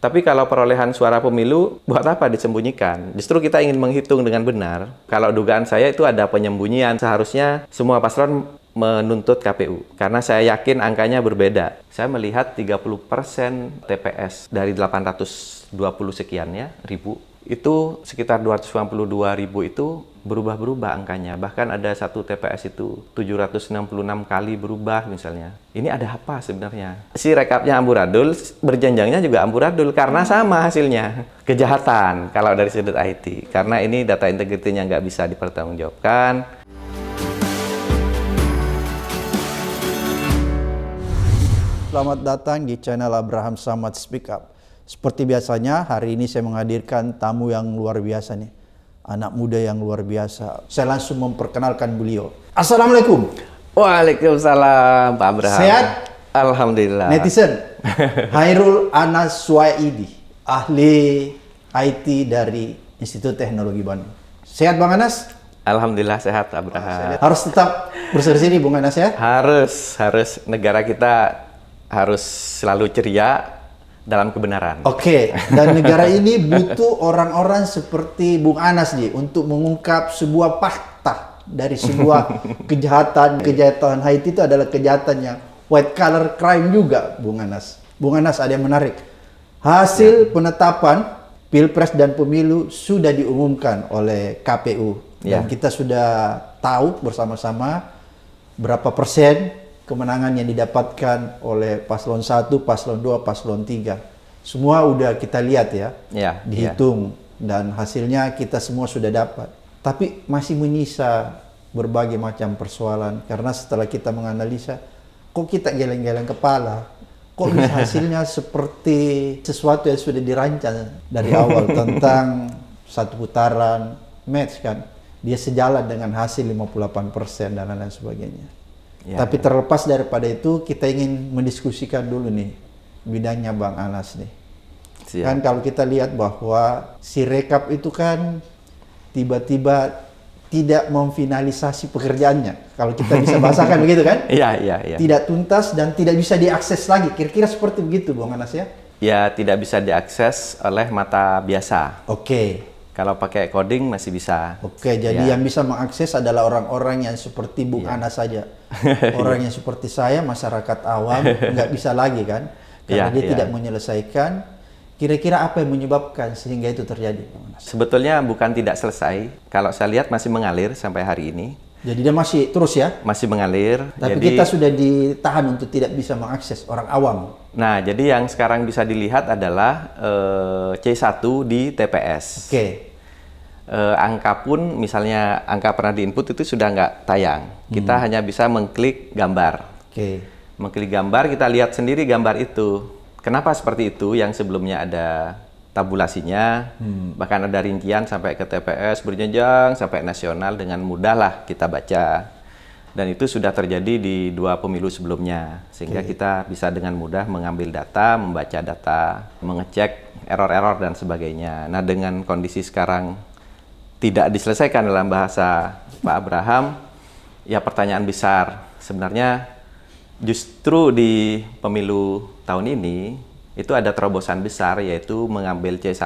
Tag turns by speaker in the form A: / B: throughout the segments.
A: Tapi kalau perolehan suara pemilu, buat apa disembunyikan? Justru kita ingin menghitung dengan benar. Kalau dugaan saya itu ada penyembunyian. Seharusnya semua paslon menuntut KPU. Karena saya yakin angkanya berbeda. Saya melihat 30% TPS dari 820 sekiannya ribu itu sekitar 292 ribu itu berubah-berubah angkanya. Bahkan ada satu TPS itu 766 kali berubah misalnya. Ini ada apa sebenarnya? Si rekapnya amburadul, berjenjangnya juga amburadul karena sama hasilnya. Kejahatan kalau dari sudut IT. Karena ini data integritinya nggak bisa dipertanggungjawabkan.
B: Selamat datang di channel Abraham Samad Speak Up seperti biasanya, hari ini saya menghadirkan tamu yang luar biasa nih. Anak muda yang luar biasa. Saya langsung memperkenalkan beliau. Assalamualaikum.
A: Waalaikumsalam, Pak Abraham. Sehat? Alhamdulillah. Netizen, Hairul Anas
B: Swayidi, ahli IT dari Institut Teknologi Bandung. Sehat Bang Anas?
A: Alhamdulillah sehat Abraham. Harus
B: tetap bersih sini Bung Anas ya?
A: Harus, harus. Negara kita harus selalu ceria, dalam kebenaran. Oke, okay. dan negara ini butuh
B: orang-orang seperti Bung Anas nih untuk mengungkap sebuah fakta dari sebuah kejahatan kejahatan Haiti itu adalah kejahatan yang white collar crime juga, Bung Anas. Bung Anas ada yang menarik. Hasil ya. penetapan Pilpres dan Pemilu sudah diumumkan oleh KPU ya. dan kita sudah tahu bersama-sama berapa persen kemenangan yang didapatkan oleh paslon 1, paslon 2, paslon 3. Semua udah kita lihat ya,
A: ya, ya. dihitung
B: ya. dan hasilnya kita semua sudah dapat. Tapi masih menyisa berbagai macam persoalan karena setelah kita menganalisa, kok kita geleng-geleng kepala, kok bisa hasilnya seperti sesuatu yang sudah dirancang dari awal tentang satu putaran match kan. Dia sejalan dengan hasil 58% dan lain-lain sebagainya. Ya, Tapi ya. terlepas daripada itu, kita ingin mendiskusikan dulu nih bidangnya Bang Anas nih. Siap. Kan kalau kita lihat bahwa si rekap itu kan tiba-tiba tidak memfinalisasi pekerjaannya. Kalau kita bisa bahasakan begitu kan?
A: Iya, iya, iya. Tidak
B: tuntas dan tidak bisa diakses lagi. Kira-kira seperti begitu Bang Anas ya?
A: Ya, tidak bisa diakses oleh mata biasa. Oke. Okay. Kalau pakai coding masih bisa. Oke, jadi ya. yang
B: bisa mengakses adalah orang-orang yang seperti Bung ya. Ana saja. Orang yang seperti saya, masyarakat awam, nggak bisa lagi kan? Karena ya, dia ya. tidak menyelesaikan. Kira-kira apa yang menyebabkan sehingga itu terjadi?
A: Sebetulnya bukan tidak selesai. Kalau saya lihat masih mengalir sampai hari ini.
B: Jadi dia masih terus ya?
A: Masih mengalir. Tapi jadi, kita sudah
B: ditahan untuk tidak bisa mengakses orang awam.
A: Nah, jadi yang sekarang bisa dilihat adalah eh, C1 di TPS. Oke. Okay eh, angka pun misalnya angka pernah diinput itu sudah nggak tayang. Kita hmm. hanya bisa mengklik gambar. Oke. Okay. Mengklik gambar kita lihat sendiri gambar itu. Kenapa seperti itu? Yang sebelumnya ada tabulasinya, hmm. bahkan ada rincian sampai ke TPS berjenjang sampai nasional dengan mudah lah kita baca. Dan itu sudah terjadi di dua pemilu sebelumnya, sehingga okay. kita bisa dengan mudah mengambil data, membaca data, mengecek error-error dan sebagainya. Nah, dengan kondisi sekarang tidak diselesaikan dalam bahasa Pak Abraham, ya pertanyaan besar. Sebenarnya justru di pemilu tahun ini itu ada terobosan besar yaitu mengambil C1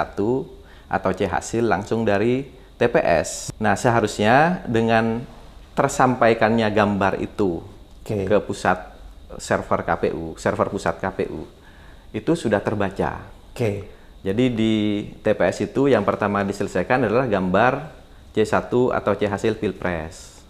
A: atau C hasil langsung dari TPS. Nah, seharusnya dengan tersampaikannya gambar itu okay. ke pusat server KPU, server pusat KPU itu sudah terbaca. Oke. Okay jadi di TPS itu yang pertama diselesaikan adalah gambar C1 atau C hasil pilpres.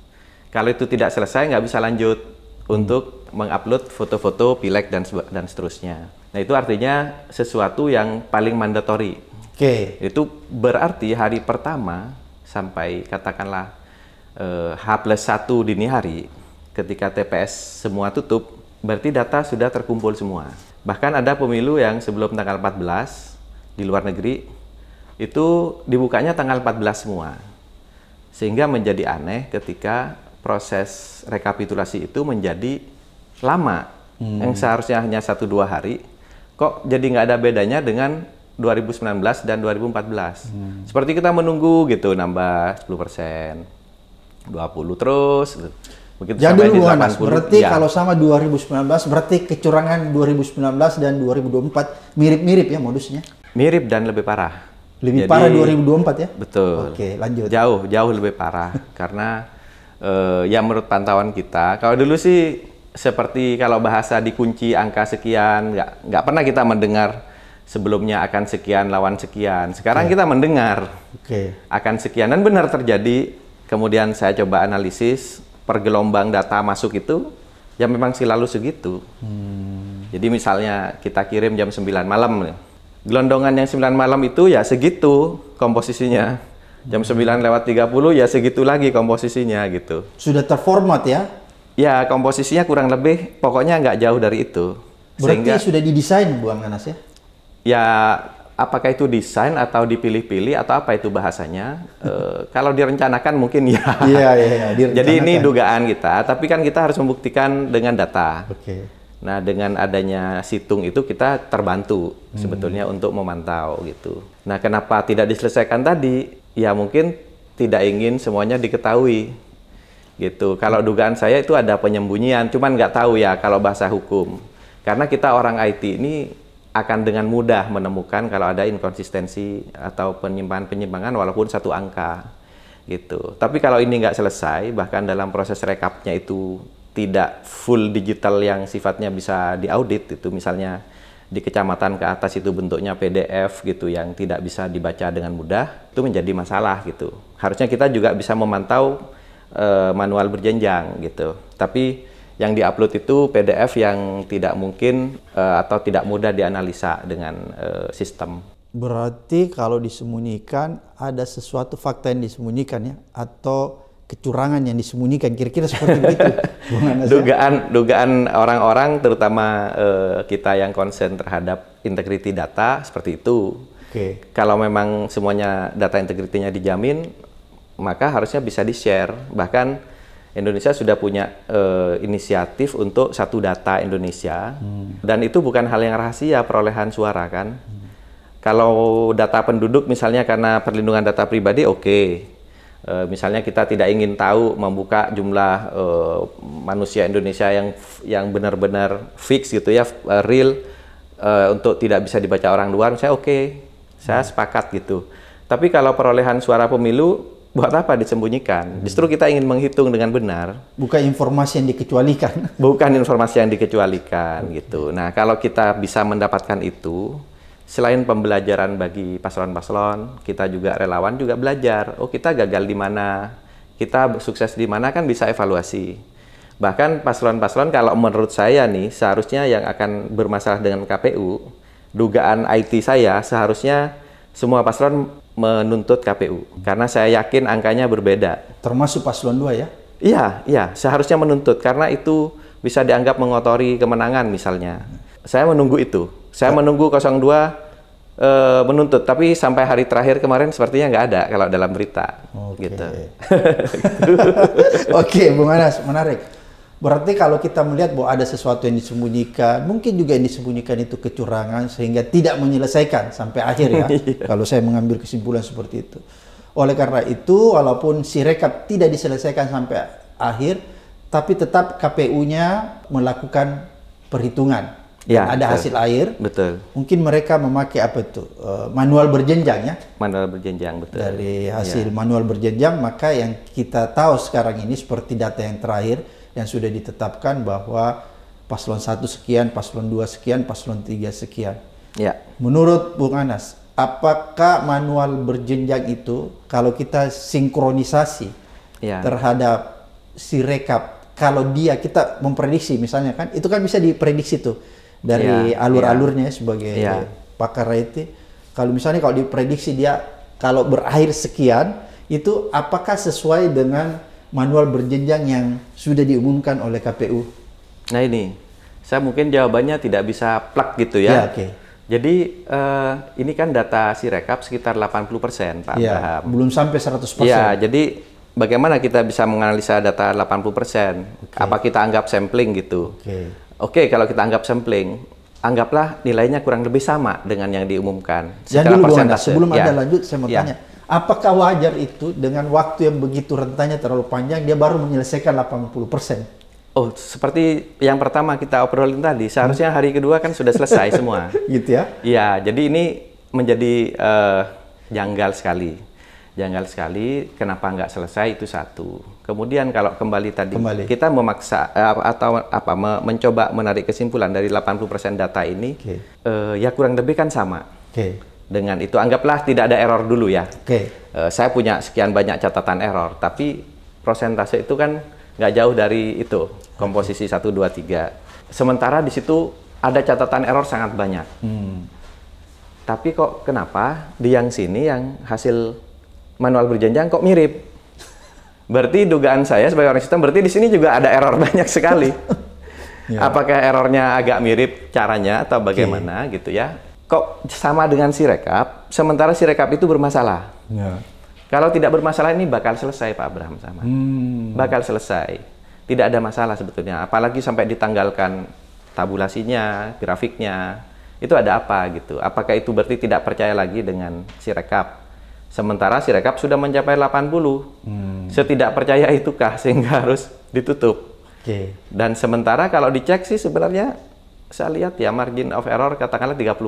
A: Kalau itu tidak selesai nggak bisa lanjut untuk mengupload foto-foto pileg dan dan seterusnya. Nah itu artinya sesuatu yang paling mandatori. Oke. Okay. Itu berarti hari pertama sampai katakanlah eh, H plus satu dini hari ketika TPS semua tutup berarti data sudah terkumpul semua. Bahkan ada pemilu yang sebelum tanggal 14 di luar negeri itu dibukanya tanggal 14 semua. Sehingga menjadi aneh ketika proses rekapitulasi itu menjadi lama. Hmm. Yang seharusnya hanya satu dua hari, kok jadi nggak ada bedanya dengan 2019 dan 2014. Hmm. Seperti kita menunggu gitu, nambah 10 persen, 20 terus. Gitu. Begitu Jadi sampai dulu, di 80, berarti ya. kalau
B: sama 2019, berarti kecurangan 2019 dan 2024 mirip-mirip ya modusnya?
A: Mirip dan lebih parah. Lebih Jadi, parah 2024 ya? Betul. Oke, lanjut. Jauh, jauh lebih parah karena uh, ya menurut pantauan kita, kalau dulu sih seperti kalau bahasa dikunci angka sekian, nggak nggak pernah kita mendengar sebelumnya akan sekian lawan sekian. Sekarang okay. kita mendengar okay. akan sekian dan benar terjadi. Kemudian saya coba analisis pergelombang data masuk itu ya memang selalu segitu. Hmm. Jadi misalnya kita kirim jam 9 malam gelondongan yang 9 malam itu ya segitu komposisinya. Jam 9 lewat 30 ya segitu lagi komposisinya gitu. Sudah terformat ya? Ya, komposisinya kurang lebih pokoknya nggak jauh dari itu. Berarti Sehingga, sudah
B: didesain bu, Anganas ya?
A: Ya, apakah itu desain atau dipilih-pilih atau apa itu bahasanya? e, kalau direncanakan mungkin ya. Iya, iya, iya. Jadi ini dugaan kita, tapi kan kita harus membuktikan dengan data. Oke. Okay. Nah, dengan adanya situng itu kita terbantu hmm. sebetulnya untuk memantau gitu. Nah, kenapa tidak diselesaikan tadi? Ya mungkin tidak ingin semuanya diketahui gitu. Kalau dugaan saya itu ada penyembunyian, cuman nggak tahu ya kalau bahasa hukum. Karena kita orang IT ini akan dengan mudah menemukan kalau ada inkonsistensi atau penyimpangan-penyimpangan walaupun satu angka gitu. Tapi kalau ini nggak selesai, bahkan dalam proses rekapnya itu tidak full digital yang sifatnya bisa diaudit itu misalnya di kecamatan ke atas itu bentuknya PDF gitu yang tidak bisa dibaca dengan mudah itu menjadi masalah gitu harusnya kita juga bisa memantau e, manual berjenjang gitu tapi yang diupload itu PDF yang tidak mungkin e, atau tidak mudah dianalisa dengan e, sistem
B: berarti kalau disembunyikan ada sesuatu fakta yang disembunyikan ya atau kecurangan yang disembunyikan kira-kira seperti itu
A: ya. dugaan dugaan orang-orang terutama uh, kita yang konsen terhadap integriti data seperti itu okay. kalau memang semuanya data integritinya dijamin maka harusnya bisa di share bahkan Indonesia sudah punya uh, inisiatif untuk satu data Indonesia hmm. dan itu bukan hal yang rahasia perolehan suara kan hmm. kalau data penduduk misalnya karena perlindungan data pribadi oke okay Eh, misalnya kita tidak ingin tahu membuka jumlah e, manusia Indonesia yang yang benar-benar fix gitu ya eh, real e, untuk tidak bisa dibaca orang luar saya oke okay, saya hmm. sepakat gitu tapi kalau perolehan suara pemilu buat apa disembunyikan? Hmm. Justru kita ingin menghitung dengan benar. Bukan informasi yang dikecualikan. Bukan informasi yang dikecualikan gitu. Nah, kalau kita bisa mendapatkan itu, selain pembelajaran bagi paslon-paslon, kita juga relawan juga belajar. Oh, kita gagal di mana? Kita sukses di mana kan bisa evaluasi. Bahkan paslon-paslon kalau menurut saya nih seharusnya yang akan bermasalah dengan KPU, dugaan IT saya seharusnya semua paslon menuntut KPU karena saya yakin angkanya berbeda.
B: Termasuk paslon 2 ya? Iya,
A: iya, seharusnya menuntut karena itu bisa dianggap mengotori kemenangan misalnya. Saya menunggu itu saya menunggu 02 e, eh, menuntut, tapi sampai hari terakhir kemarin sepertinya nggak ada kalau dalam berita, okay. gitu. Oke, okay, Bung
B: Anas, menarik. Berarti kalau kita melihat bahwa ada sesuatu yang disembunyikan, mungkin juga yang disembunyikan itu kecurangan sehingga tidak menyelesaikan sampai akhir ya. Iya. kalau saya mengambil kesimpulan seperti itu. Oleh karena itu, walaupun si rekap tidak diselesaikan sampai akhir, tapi tetap KPU-nya melakukan perhitungan ya, ada betul. hasil air. Betul. Mungkin mereka memakai apa itu uh, manual berjenjang ya?
A: Manual berjenjang betul. Dari ya. hasil ya.
B: manual berjenjang maka yang kita tahu sekarang ini seperti data yang terakhir yang sudah ditetapkan bahwa paslon satu sekian, paslon dua sekian, paslon tiga sekian. Ya. Menurut Bung Anas, apakah manual berjenjang itu kalau kita sinkronisasi ya. terhadap si rekap kalau dia kita memprediksi misalnya kan itu kan bisa diprediksi tuh dari yeah, iya. alur-alurnya yeah. sebagai yeah. pakar IT. Kalau misalnya kalau diprediksi dia kalau berakhir sekian itu apakah sesuai dengan manual berjenjang yang sudah diumumkan oleh KPU?
A: Nah ini saya mungkin jawabannya tidak bisa plak gitu ya. Yeah, okay. Jadi uh, ini kan data si rekap sekitar 80% persen, Pak ya,
B: Belum sampai 100%. persen. Ya,
A: jadi bagaimana kita bisa menganalisa data 80%? Okay. Apa kita anggap sampling gitu? Okay. Oke, okay, kalau kita anggap sampling, anggaplah nilainya kurang lebih sama dengan yang diumumkan. Jadi dulu Anda, sebelum ya. Anda
B: lanjut, saya mau ya. tanya. Apakah wajar itu dengan waktu yang begitu rentannya terlalu panjang, dia baru menyelesaikan 80%? persen?
A: Oh, seperti yang pertama kita obrolin tadi, seharusnya hari kedua kan sudah selesai semua. gitu ya? Iya, jadi ini menjadi uh, janggal sekali. Janggal sekali, kenapa nggak selesai itu satu. Kemudian kalau kembali tadi kembali. kita memaksa eh, atau apa mencoba menarik kesimpulan dari 80% data ini okay. eh, ya kurang lebih kan sama. Okay. Dengan itu anggaplah tidak ada error dulu ya. Okay. Eh, saya punya sekian banyak catatan error tapi prosentase itu kan nggak jauh dari itu komposisi satu dua tiga. Sementara di situ ada catatan error sangat banyak. Hmm. Tapi kok kenapa di yang sini yang hasil manual berjenjang kok mirip? Berarti dugaan saya sebagai orang sistem, berarti di sini juga ada error banyak sekali. ya. Apakah errornya agak mirip caranya atau bagaimana okay. gitu ya? Kok sama dengan si rekap, sementara si rekap itu bermasalah. Ya. Kalau tidak bermasalah ini bakal selesai Pak Abraham sama. Hmm. Bakal selesai. Tidak ada masalah sebetulnya. Apalagi sampai ditanggalkan tabulasinya, grafiknya, itu ada apa gitu. Apakah itu berarti tidak percaya lagi dengan si rekap? Sementara Sirekap sudah mencapai 80. Hmm. Setidak percaya itukah sehingga harus ditutup. Okay. Dan sementara kalau dicek sih sebenarnya saya lihat ya margin of error katakanlah 30%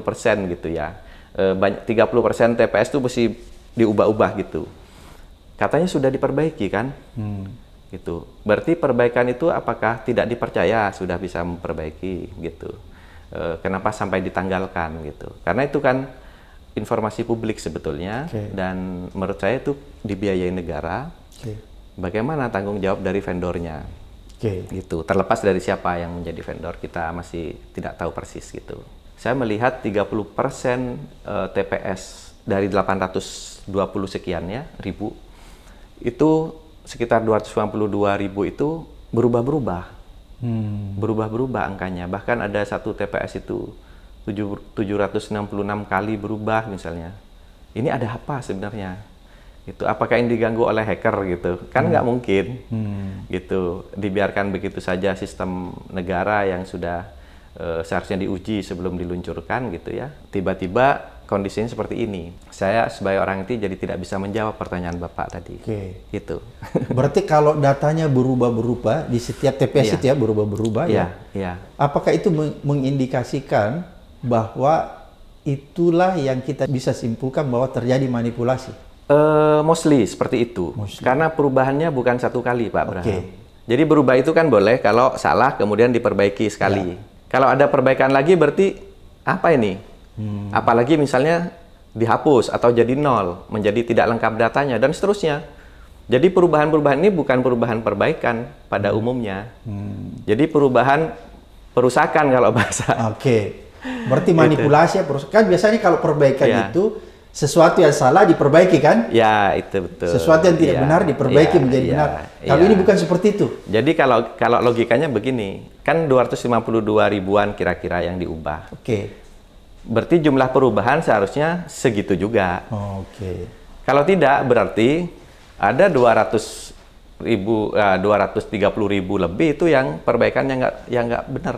A: gitu ya. E, banyak 30% TPS itu mesti diubah-ubah gitu. Katanya sudah diperbaiki kan? Hmm. Gitu. Berarti perbaikan itu apakah tidak dipercaya sudah bisa memperbaiki gitu. E, kenapa sampai ditanggalkan gitu? Karena itu kan informasi publik sebetulnya okay. dan menurut saya itu dibiayai negara. Okay. Bagaimana tanggung jawab dari vendornya? Okay. Gitu. Terlepas dari siapa yang menjadi vendor, kita masih tidak tahu persis gitu. Saya melihat 30% eh, TPS dari 820 sekiannya ribu itu sekitar 292 ribu itu berubah-berubah.
C: berubah hmm.
A: Berubah-berubah angkanya. Bahkan ada satu TPS itu 766 kali berubah misalnya. Ini ada apa sebenarnya? itu Apakah ini diganggu oleh hacker gitu? Kan hmm. nggak hmm. mungkin. Hmm. Gitu. Dibiarkan begitu saja sistem negara yang sudah uh, seharusnya diuji sebelum diluncurkan gitu ya. Tiba-tiba kondisinya seperti ini. Saya sebagai orang itu jadi tidak bisa menjawab pertanyaan Bapak tadi. Oke. Okay. Gitu.
B: Berarti kalau datanya berubah-berubah di setiap TPS yeah. itu ya berubah-berubah yeah. ya. Iya, iya. Apakah itu mengindikasikan bahwa itulah yang kita bisa simpulkan bahwa terjadi manipulasi?
A: Uh, mostly seperti itu. Mostly. Karena perubahannya bukan satu kali, Pak Abraham. Jadi berubah itu kan boleh kalau salah kemudian diperbaiki sekali. Ya. Kalau ada perbaikan lagi berarti apa ini? Hmm. Apalagi misalnya dihapus atau jadi nol, menjadi tidak lengkap datanya dan seterusnya. Jadi perubahan-perubahan ini bukan perubahan perbaikan pada hmm. umumnya. Hmm. Jadi perubahan perusakan kalau bahasa. Oke. Okay Berarti manipulasi
B: gitu. ya, kan biasanya kalau perbaikan ya. itu sesuatu yang salah diperbaiki kan?
A: Ya itu betul. Sesuatu yang tidak ya, benar diperbaiki ya, menjadi ya, benar.
B: Kalau ya. ini bukan seperti itu.
A: Jadi kalau kalau logikanya begini, kan 252 ribuan kira-kira yang diubah. Oke. Okay. Berarti jumlah perubahan seharusnya segitu juga.
C: Oh, Oke. Okay.
A: Kalau tidak berarti ada 200 ribu, eh, 230 ribu lebih itu yang perbaikannya nggak yang nggak benar.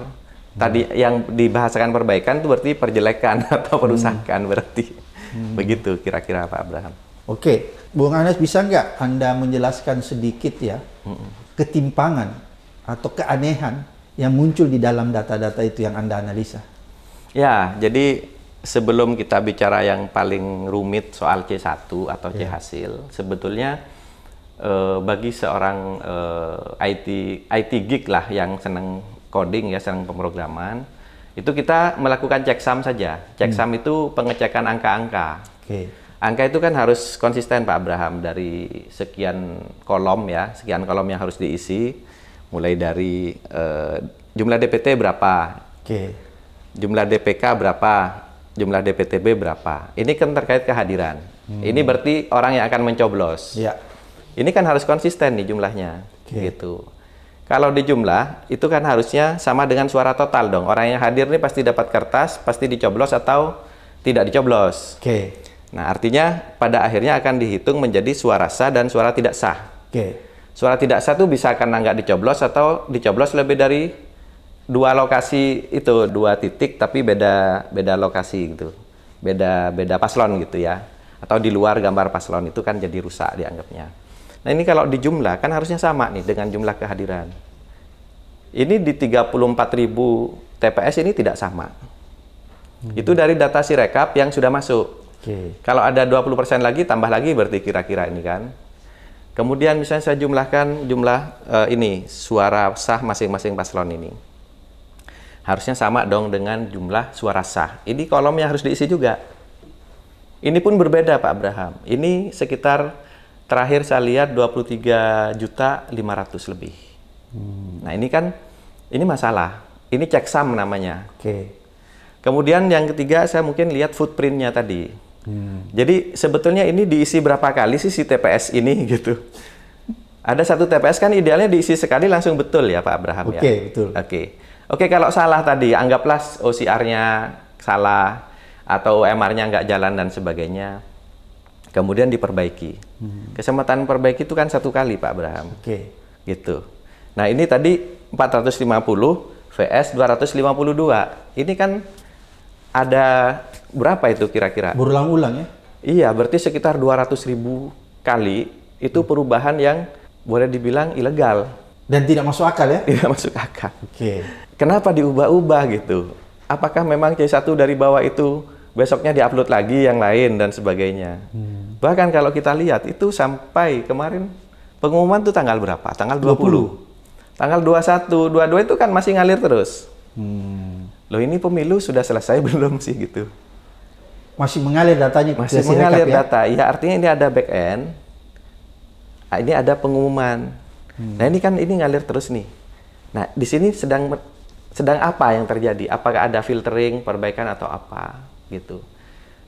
A: Tadi hmm. yang dibahasakan perbaikan itu berarti perjelekan atau perusakan hmm. berarti. Hmm. Begitu kira-kira Pak Abraham.
B: Oke, Bung Anas bisa nggak Anda menjelaskan sedikit ya hmm. ketimpangan atau keanehan yang muncul di dalam data-data itu yang Anda analisa?
A: Ya, jadi sebelum kita bicara yang paling rumit soal C1 atau C ya. hasil, sebetulnya eh, bagi seorang eh, IT IT geek lah yang senang coding ya, senang pemrograman, itu kita melakukan cek sam saja. Cek hmm. itu pengecekan angka-angka. Okay. Angka itu kan harus konsisten Pak Abraham dari sekian kolom ya, sekian kolom yang harus diisi, mulai dari uh, jumlah DPT berapa, okay. jumlah DPK berapa, jumlah DPTB berapa. Ini kan terkait kehadiran. Hmm. Ini berarti orang yang akan mencoblos. Ya. Ini kan harus konsisten nih jumlahnya, okay. gitu. Kalau di jumlah, itu kan harusnya sama dengan suara total dong. Orang yang hadir ini pasti dapat kertas, pasti dicoblos atau tidak dicoblos. Oke. Okay. Nah, artinya pada akhirnya akan dihitung menjadi suara sah dan suara tidak sah. Oke. Okay. Suara tidak sah itu bisa karena nggak dicoblos atau dicoblos lebih dari dua lokasi itu, dua titik tapi beda beda lokasi gitu. Beda beda paslon gitu ya. Atau di luar gambar paslon itu kan jadi rusak dianggapnya. Nah ini kalau dijumlah kan harusnya sama nih dengan jumlah kehadiran. Ini di 34.000 TPS ini tidak sama. Hmm. Itu dari data sirekap yang sudah masuk. Okay. Kalau ada 20% lagi, tambah lagi berarti kira-kira ini kan. Kemudian misalnya saya jumlahkan jumlah uh, ini, suara sah masing-masing paslon ini. Harusnya sama dong dengan jumlah suara sah. Ini kolomnya harus diisi juga. Ini pun berbeda Pak Abraham. Ini sekitar Terakhir saya lihat 23 juta 500 lebih. Hmm. Nah ini kan ini masalah. Ini ceksam namanya. Oke. Okay. Kemudian yang ketiga saya mungkin lihat footprintnya tadi. Hmm. Jadi sebetulnya ini diisi berapa kali sih si TPS ini gitu. Ada satu TPS kan idealnya diisi sekali langsung betul ya Pak Abraham okay, ya. Oke betul. Oke. Okay. Oke okay, kalau salah tadi anggaplah OCR-nya salah atau umr nya nggak jalan dan sebagainya kemudian diperbaiki. Hmm. Kesempatan perbaiki itu kan satu kali Pak Abraham. Oke. Okay. Gitu. Nah ini tadi 450 VS 252. Ini kan ada berapa itu kira-kira? Berulang-ulang ya? Iya, berarti sekitar 200 ribu kali itu hmm. perubahan yang boleh dibilang ilegal. Dan tidak masuk akal ya? Tidak masuk akal. Oke. Okay. Kenapa diubah-ubah gitu? Apakah memang C1 dari bawah itu besoknya diupload lagi yang lain dan sebagainya? Hmm. Bahkan kalau kita lihat itu sampai kemarin pengumuman itu tanggal berapa? Tanggal 20. 20. Tanggal 21, 22 itu kan masih ngalir terus. Hmm. Loh ini pemilu sudah selesai belum sih gitu?
B: Masih mengalir datanya? Masih mengalir ya?
A: data. Ya artinya ini ada back end, ah, ini ada pengumuman. Hmm. Nah ini kan ini ngalir terus nih. Nah di sini sedang sedang apa yang terjadi? Apakah ada filtering, perbaikan atau apa gitu?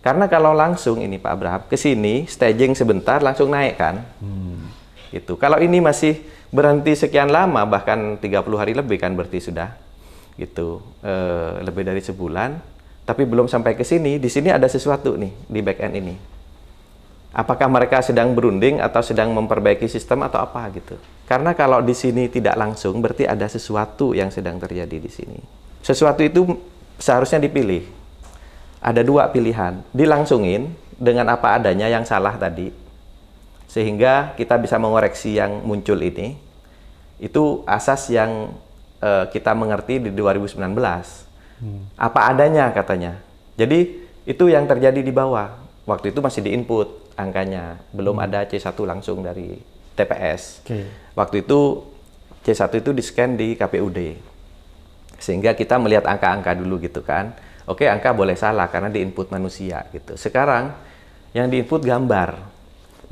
A: Karena kalau langsung ini Pak Abraham ke sini staging sebentar langsung naik kan. Hmm. Itu. Kalau ini masih berhenti sekian lama bahkan 30 hari lebih kan berarti sudah gitu e, lebih dari sebulan tapi belum sampai ke sini di sini ada sesuatu nih di back end ini apakah mereka sedang berunding atau sedang memperbaiki sistem atau apa gitu karena kalau di sini tidak langsung berarti ada sesuatu yang sedang terjadi di sini sesuatu itu seharusnya dipilih ada dua pilihan, dilangsungin dengan apa adanya yang salah tadi, sehingga kita bisa mengoreksi yang muncul ini. Itu asas yang uh, kita mengerti di 2019. Hmm. Apa adanya katanya. Jadi itu yang terjadi di bawah. Waktu itu masih di input angkanya, belum hmm. ada C1 langsung dari TPS. Okay. Waktu itu C1 itu di scan di KPUD. Sehingga kita melihat angka-angka dulu gitu kan Oke, angka boleh salah karena di input manusia gitu. Sekarang yang di input gambar.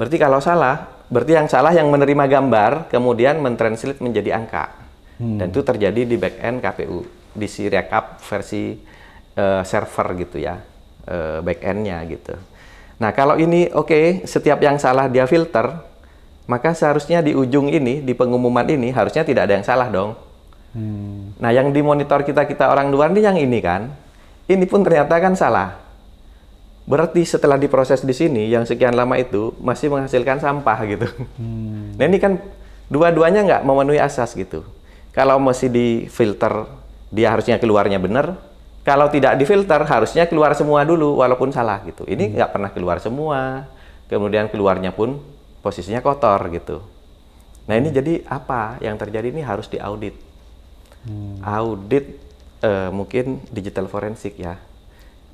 A: Berarti kalau salah, berarti yang salah yang menerima gambar kemudian mentranslate menjadi angka. Hmm. Dan itu terjadi di back end KPU, di si rekap versi uh, server gitu ya. Uh, back endnya gitu. Nah, kalau ini oke, okay, setiap yang salah dia filter, maka seharusnya di ujung ini, di pengumuman ini, harusnya tidak ada yang salah dong. Hmm. Nah, yang dimonitor kita-kita orang luar ini yang ini kan. Ini pun ternyata kan salah. Berarti setelah diproses di sini yang sekian lama itu masih menghasilkan sampah gitu. Hmm. Nah ini kan dua-duanya nggak memenuhi asas gitu. Kalau masih difilter, dia harusnya keluarnya benar. Kalau tidak difilter, harusnya keluar semua dulu walaupun salah gitu. Ini hmm. nggak hmm. pernah keluar semua. Kemudian keluarnya pun posisinya kotor gitu. Nah ini hmm. jadi apa yang terjadi ini harus diaudit. Hmm. Audit eh, mungkin digital forensik ya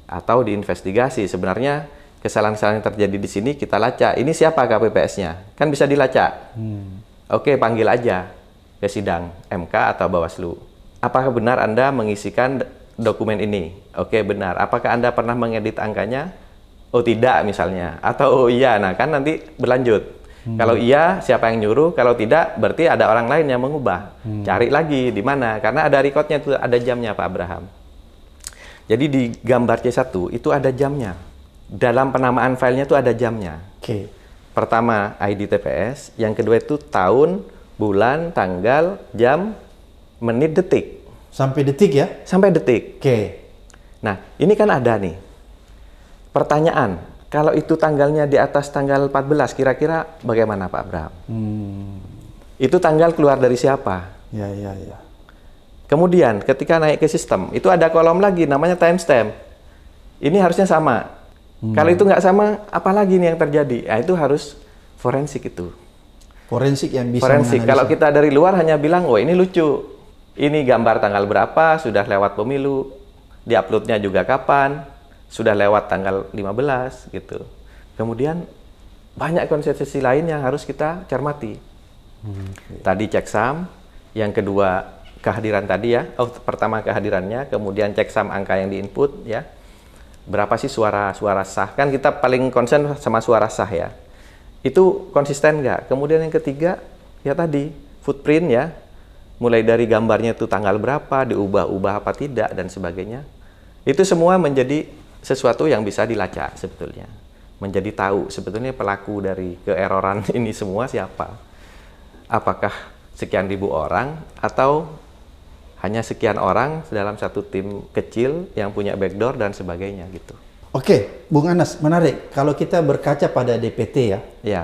A: atau diinvestigasi sebenarnya kesalahan-kesalahan yang terjadi di sini kita lacak ini siapa KPPS-nya kan bisa dilacak
C: hmm.
A: oke panggil aja ke sidang MK atau Bawaslu apakah benar anda mengisikan dokumen ini oke benar apakah anda pernah mengedit angkanya oh tidak misalnya atau oh iya nah kan nanti berlanjut Hmm. Kalau iya, siapa yang nyuruh? Kalau tidak, berarti ada orang lain yang mengubah. Hmm. Cari lagi di mana? Karena ada recordnya itu ada jamnya Pak Abraham. Jadi di gambar C1 itu ada jamnya. Dalam penamaan filenya itu ada jamnya. Oke. Okay. Pertama ID TPS, yang kedua itu tahun, bulan, tanggal, jam, menit, detik. Sampai detik ya? Sampai detik. Oke. Okay. Nah, ini kan ada nih. Pertanyaan, kalau itu tanggalnya di atas tanggal 14, kira-kira bagaimana Pak Abraham?
C: Hmm.
A: Itu tanggal keluar dari siapa? Ya, ya, ya. Kemudian ketika naik ke sistem, itu ada kolom lagi namanya timestamp. Ini harusnya sama. Hmm. Kalau itu nggak sama, apalagi lagi nih yang terjadi? Ya, itu harus forensik itu. Forensik yang bisa Forensik. Kalau kita dari luar hanya bilang, oh ini lucu. Ini gambar tanggal berapa, sudah lewat pemilu, diuploadnya juga kapan, sudah lewat tanggal 15 gitu. Kemudian banyak konsesi lain yang harus kita cermati. Hmm. Tadi sam, yang kedua kehadiran tadi ya, oh pertama kehadirannya, kemudian cek sam angka yang di input ya. Berapa sih suara-suara sah? Kan kita paling konsen sama suara sah ya. Itu konsisten nggak? Kemudian yang ketiga, ya tadi, footprint ya. Mulai dari gambarnya itu tanggal berapa, diubah-ubah apa tidak, dan sebagainya. Itu semua menjadi sesuatu yang bisa dilacak sebetulnya menjadi tahu sebetulnya pelaku dari keeroran ini semua siapa apakah sekian ribu orang atau hanya sekian orang dalam satu tim kecil yang punya backdoor dan sebagainya gitu.
B: Oke, Bung Anas, menarik. Kalau kita berkaca pada DPT ya, ya.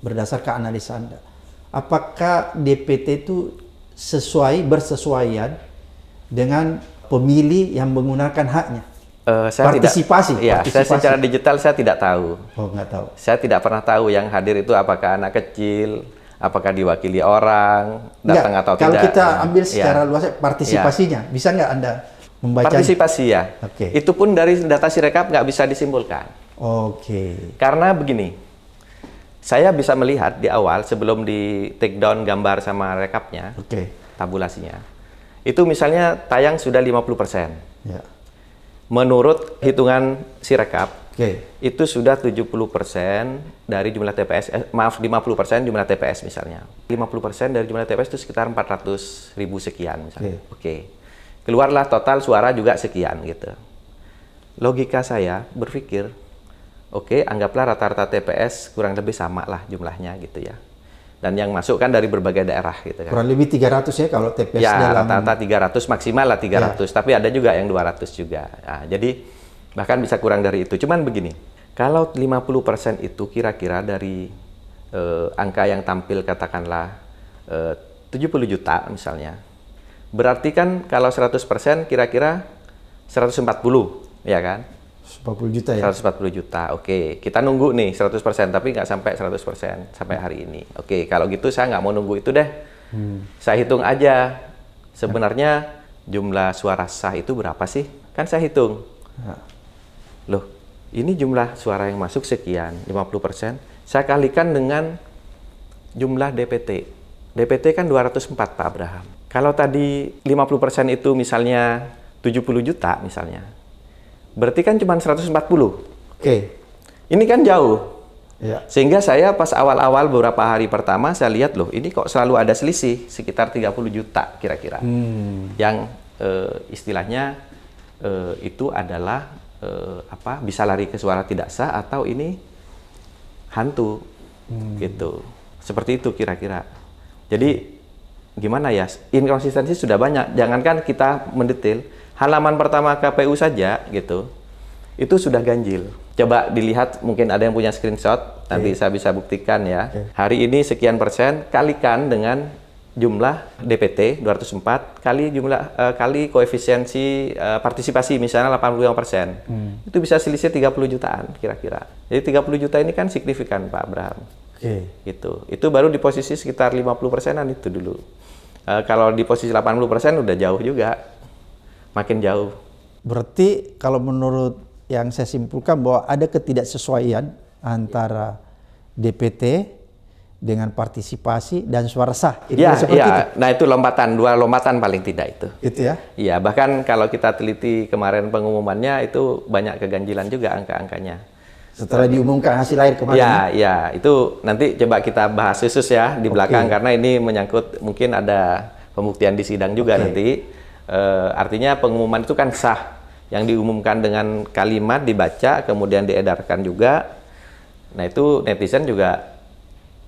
B: berdasarkan analisa Anda, apakah DPT itu sesuai bersesuaian dengan pemilih yang menggunakan haknya?
A: Eh, iya, saya partisipasi, tidak, ya, partisipasi. saya secara digital saya tidak tahu. Oh, nggak tahu. Saya tidak pernah tahu yang hadir itu apakah anak kecil, apakah diwakili orang, datang nggak, atau kalau tidak. Kalau kita nah, ambil iya. secara ya.
B: luas partisipasinya, ya. bisa nggak Anda membaca?
A: Partisipasi ya. Oke. Okay. Itu pun dari data Sirekap nggak bisa disimpulkan. Oke. Okay. Karena begini, saya bisa melihat di awal sebelum di take down gambar sama rekapnya, okay. tabulasinya, itu misalnya tayang sudah 50 persen. Ya menurut hitungan Sirekap okay. itu sudah 70% dari jumlah TPS, eh, maaf 50% jumlah TPS misalnya. 50% dari jumlah TPS itu sekitar 400 ribu sekian misalnya. Oke. Okay. Okay. Keluarlah total suara juga sekian gitu. Logika saya berpikir, oke okay, anggaplah rata-rata TPS kurang lebih sama lah jumlahnya gitu ya dan yang masuk kan dari berbagai daerah gitu kan. Kurang
B: lebih 300 ya kalau TPS ya, dalam
A: rata-rata 300 maksimal lah 300, ya. tapi ada juga yang 200 juga. Nah, jadi bahkan bisa kurang dari itu. Cuman begini, kalau 50% itu kira-kira dari eh, angka yang tampil katakanlah eh, 70 juta misalnya. Berarti kan kalau 100% kira-kira 140 ya kan?
B: 140 juta ya?
A: 140 juta, oke. Okay. Kita nunggu nih 100%, tapi nggak sampai 100% sampai hari ini. Oke, okay, kalau gitu saya nggak mau nunggu itu deh. Hmm. Saya hitung aja. Sebenarnya jumlah suara sah itu berapa sih? Kan saya hitung. Ya. Loh, ini jumlah suara yang masuk sekian, 50%. Saya kalikan dengan jumlah DPT. DPT kan 204, Pak Abraham. Kalau tadi 50% itu misalnya 70 juta misalnya, Berarti kan cuma 140. Oke. Okay. Ini kan jauh. Yeah. Sehingga saya pas awal-awal beberapa hari pertama saya lihat loh, ini kok selalu ada selisih sekitar 30 juta kira-kira.
C: Hmm.
A: Yang e, istilahnya e, itu adalah e, apa? Bisa lari ke suara tidak sah atau ini hantu. Hmm. Gitu. Seperti itu kira-kira. Jadi gimana ya? Inkonsistensi sudah banyak. Jangankan kita mendetail, halaman pertama KPU saja gitu itu sudah ganjil. Coba dilihat mungkin ada yang punya screenshot nanti iya. saya bisa buktikan ya. Yeah. Hari ini sekian persen kalikan dengan jumlah DPT 204 kali jumlah uh, kali koefisiensi uh, partisipasi misalnya 85 persen hmm. itu bisa selisih 30 jutaan kira-kira jadi 30 juta ini kan signifikan Pak Abraham okay. Iya. Itu, itu baru di posisi sekitar 50 persenan itu dulu uh, kalau di posisi 80 persen udah jauh juga makin jauh.
B: Berarti kalau menurut yang saya simpulkan bahwa ada ketidaksesuaian antara DPT dengan partisipasi dan suara sah. Iya, ya, ya.
A: Nah itu lompatan dua lompatan paling tidak itu. Itu ya. Iya bahkan kalau kita teliti kemarin pengumumannya itu banyak keganjilan juga angka-angkanya.
B: Setelah diumumkan hasil lahir kemarin. Iya,
A: ya itu nanti coba kita bahas khusus ya di belakang karena ini menyangkut mungkin ada pembuktian di sidang juga okay. nanti. E, artinya pengumuman itu kan sah yang diumumkan dengan kalimat dibaca kemudian diedarkan juga. Nah itu netizen juga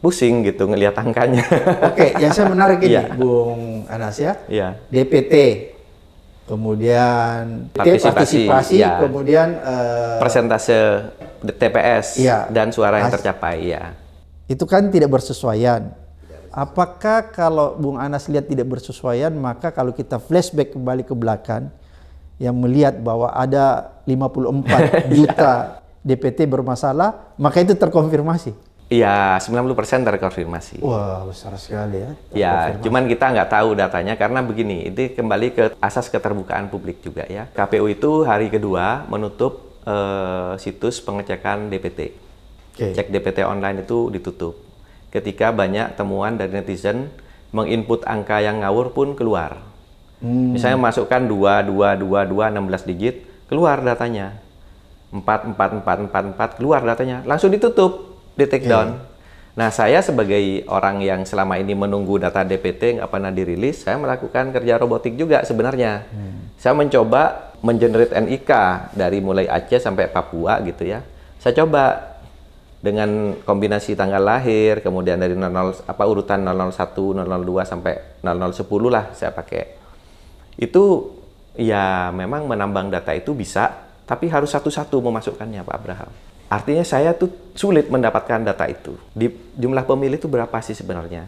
A: pusing gitu ngelihat angkanya. Oke,
B: yang saya menarik ini ya. Bung Anas ya. ya. DPT kemudian
A: partisipasi, partisipasi ya.
B: kemudian uh,
A: persentase TPS ya. dan suara yang tercapai ya.
B: Itu kan tidak bersesuaian Apakah kalau Bung Anas lihat tidak bersesuaian, maka kalau kita flashback kembali ke belakang, yang melihat bahwa ada 54 iya. juta DPT bermasalah, maka itu terkonfirmasi?
A: Iya, 90% terkonfirmasi. Wah, besar sekali ya. Iya, cuman kita nggak tahu datanya karena begini, itu kembali ke asas keterbukaan publik juga ya. KPU itu hari kedua menutup uh, situs pengecekan DPT. Okay. Cek DPT online itu ditutup ketika banyak temuan dari netizen menginput angka yang ngawur pun keluar. Hmm. Misalnya masukkan 2, 2, 2, 2, 16 digit, keluar datanya. 4, 4, 4, 4, 4, keluar datanya. Langsung ditutup, di take iya. down. Yeah. Nah, saya sebagai orang yang selama ini menunggu data DPT nggak pernah dirilis, saya melakukan kerja robotik juga sebenarnya. Hmm. Saya mencoba mengenerate NIK dari mulai Aceh sampai Papua gitu ya. Saya coba dengan kombinasi tanggal lahir, kemudian dari 00 apa urutan 001, 002 sampai 0010 lah saya pakai. Itu ya memang menambang data itu bisa, tapi harus satu-satu memasukkannya Pak Abraham. Artinya saya tuh sulit mendapatkan data itu. Di jumlah pemilih itu berapa sih sebenarnya?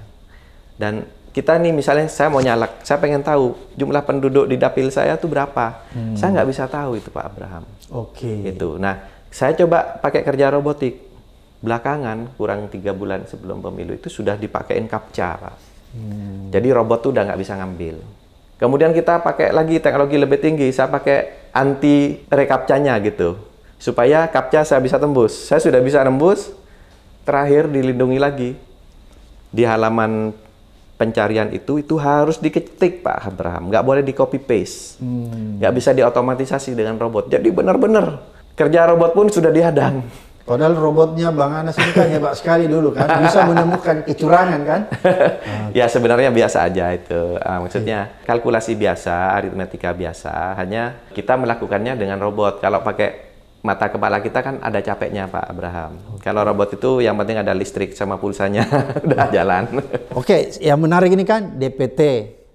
A: Dan kita nih misalnya saya mau nyalak, saya pengen tahu jumlah penduduk di dapil saya tuh berapa. Hmm. Saya nggak bisa tahu itu Pak Abraham. Oke. Okay. Itu. Nah, saya coba pakai kerja robotik belakangan kurang tiga bulan sebelum pemilu itu sudah dipakein kapca pak hmm. jadi robot tuh udah nggak bisa ngambil kemudian kita pakai lagi teknologi lebih tinggi saya pakai anti rekapcanya gitu supaya kapca saya bisa tembus saya sudah bisa tembus. terakhir dilindungi lagi di halaman pencarian itu itu harus diketik Pak Abraham nggak boleh di copy paste hmm. nggak bisa diotomatisasi dengan robot jadi benar-benar kerja robot pun sudah dihadang
B: Padahal robotnya Bang Anas ini kan hebat sekali dulu kan, bisa menemukan kecurangan kan?
A: ya sebenarnya biasa aja itu. Ah, maksudnya kalkulasi biasa, aritmetika biasa, hanya kita melakukannya dengan robot. Kalau pakai mata kepala kita kan ada capeknya Pak Abraham. Kalau robot itu yang penting ada listrik sama pulsanya, udah jalan.
B: Oke, yang menarik ini kan DPT.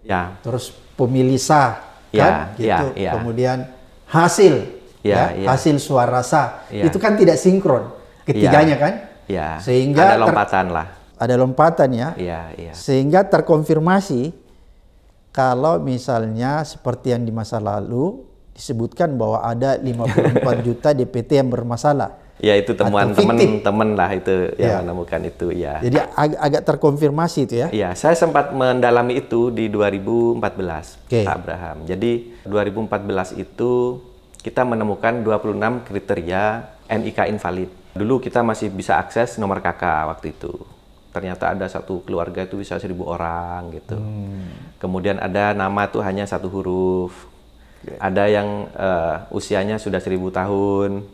B: Ya. Terus pemilih sah,
A: ya, kan? Ya, gitu. Ya, ya.
B: Kemudian hasil
A: Ya, ya, ya, hasil
B: suara sah ya. itu kan tidak sinkron ketiganya ya. kan
A: ya. sehingga ada lompatan lah
B: ada lompatan ya. ya, ya. sehingga terkonfirmasi kalau misalnya seperti yang di masa lalu disebutkan bahwa ada 54 juta DPT yang bermasalah
A: ya itu temuan teman-teman lah itu ya. yang menemukan itu ya jadi
B: ag agak terkonfirmasi itu ya
A: ya saya sempat mendalami itu di 2014 okay. Pak Abraham jadi 2014 itu kita menemukan 26 kriteria NIK invalid. Dulu kita masih bisa akses nomor KK waktu itu. Ternyata ada satu keluarga itu bisa seribu orang gitu.
C: Hmm.
A: Kemudian ada nama tuh hanya satu huruf. Okay. Ada yang uh, usianya sudah seribu tahun.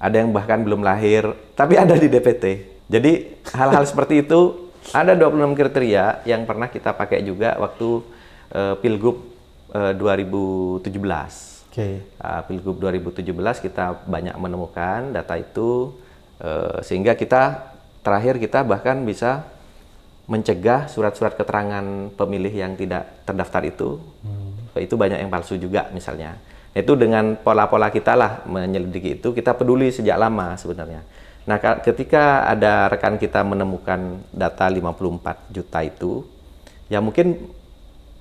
A: Ada yang bahkan belum lahir, tapi ada di DPT. Jadi hal-hal seperti itu ada 26 kriteria yang pernah kita pakai juga waktu uh, Pilgub eh, uh, 2017. Okay. Uh, Pilgub 2017 kita banyak menemukan data itu uh, sehingga kita terakhir kita bahkan bisa mencegah surat-surat keterangan pemilih yang tidak terdaftar itu. Hmm. Itu banyak yang palsu juga misalnya. Itu dengan pola-pola kita lah menyelidiki itu kita peduli sejak lama sebenarnya. Nah, ketika ada rekan kita menemukan data 54 juta itu, ya mungkin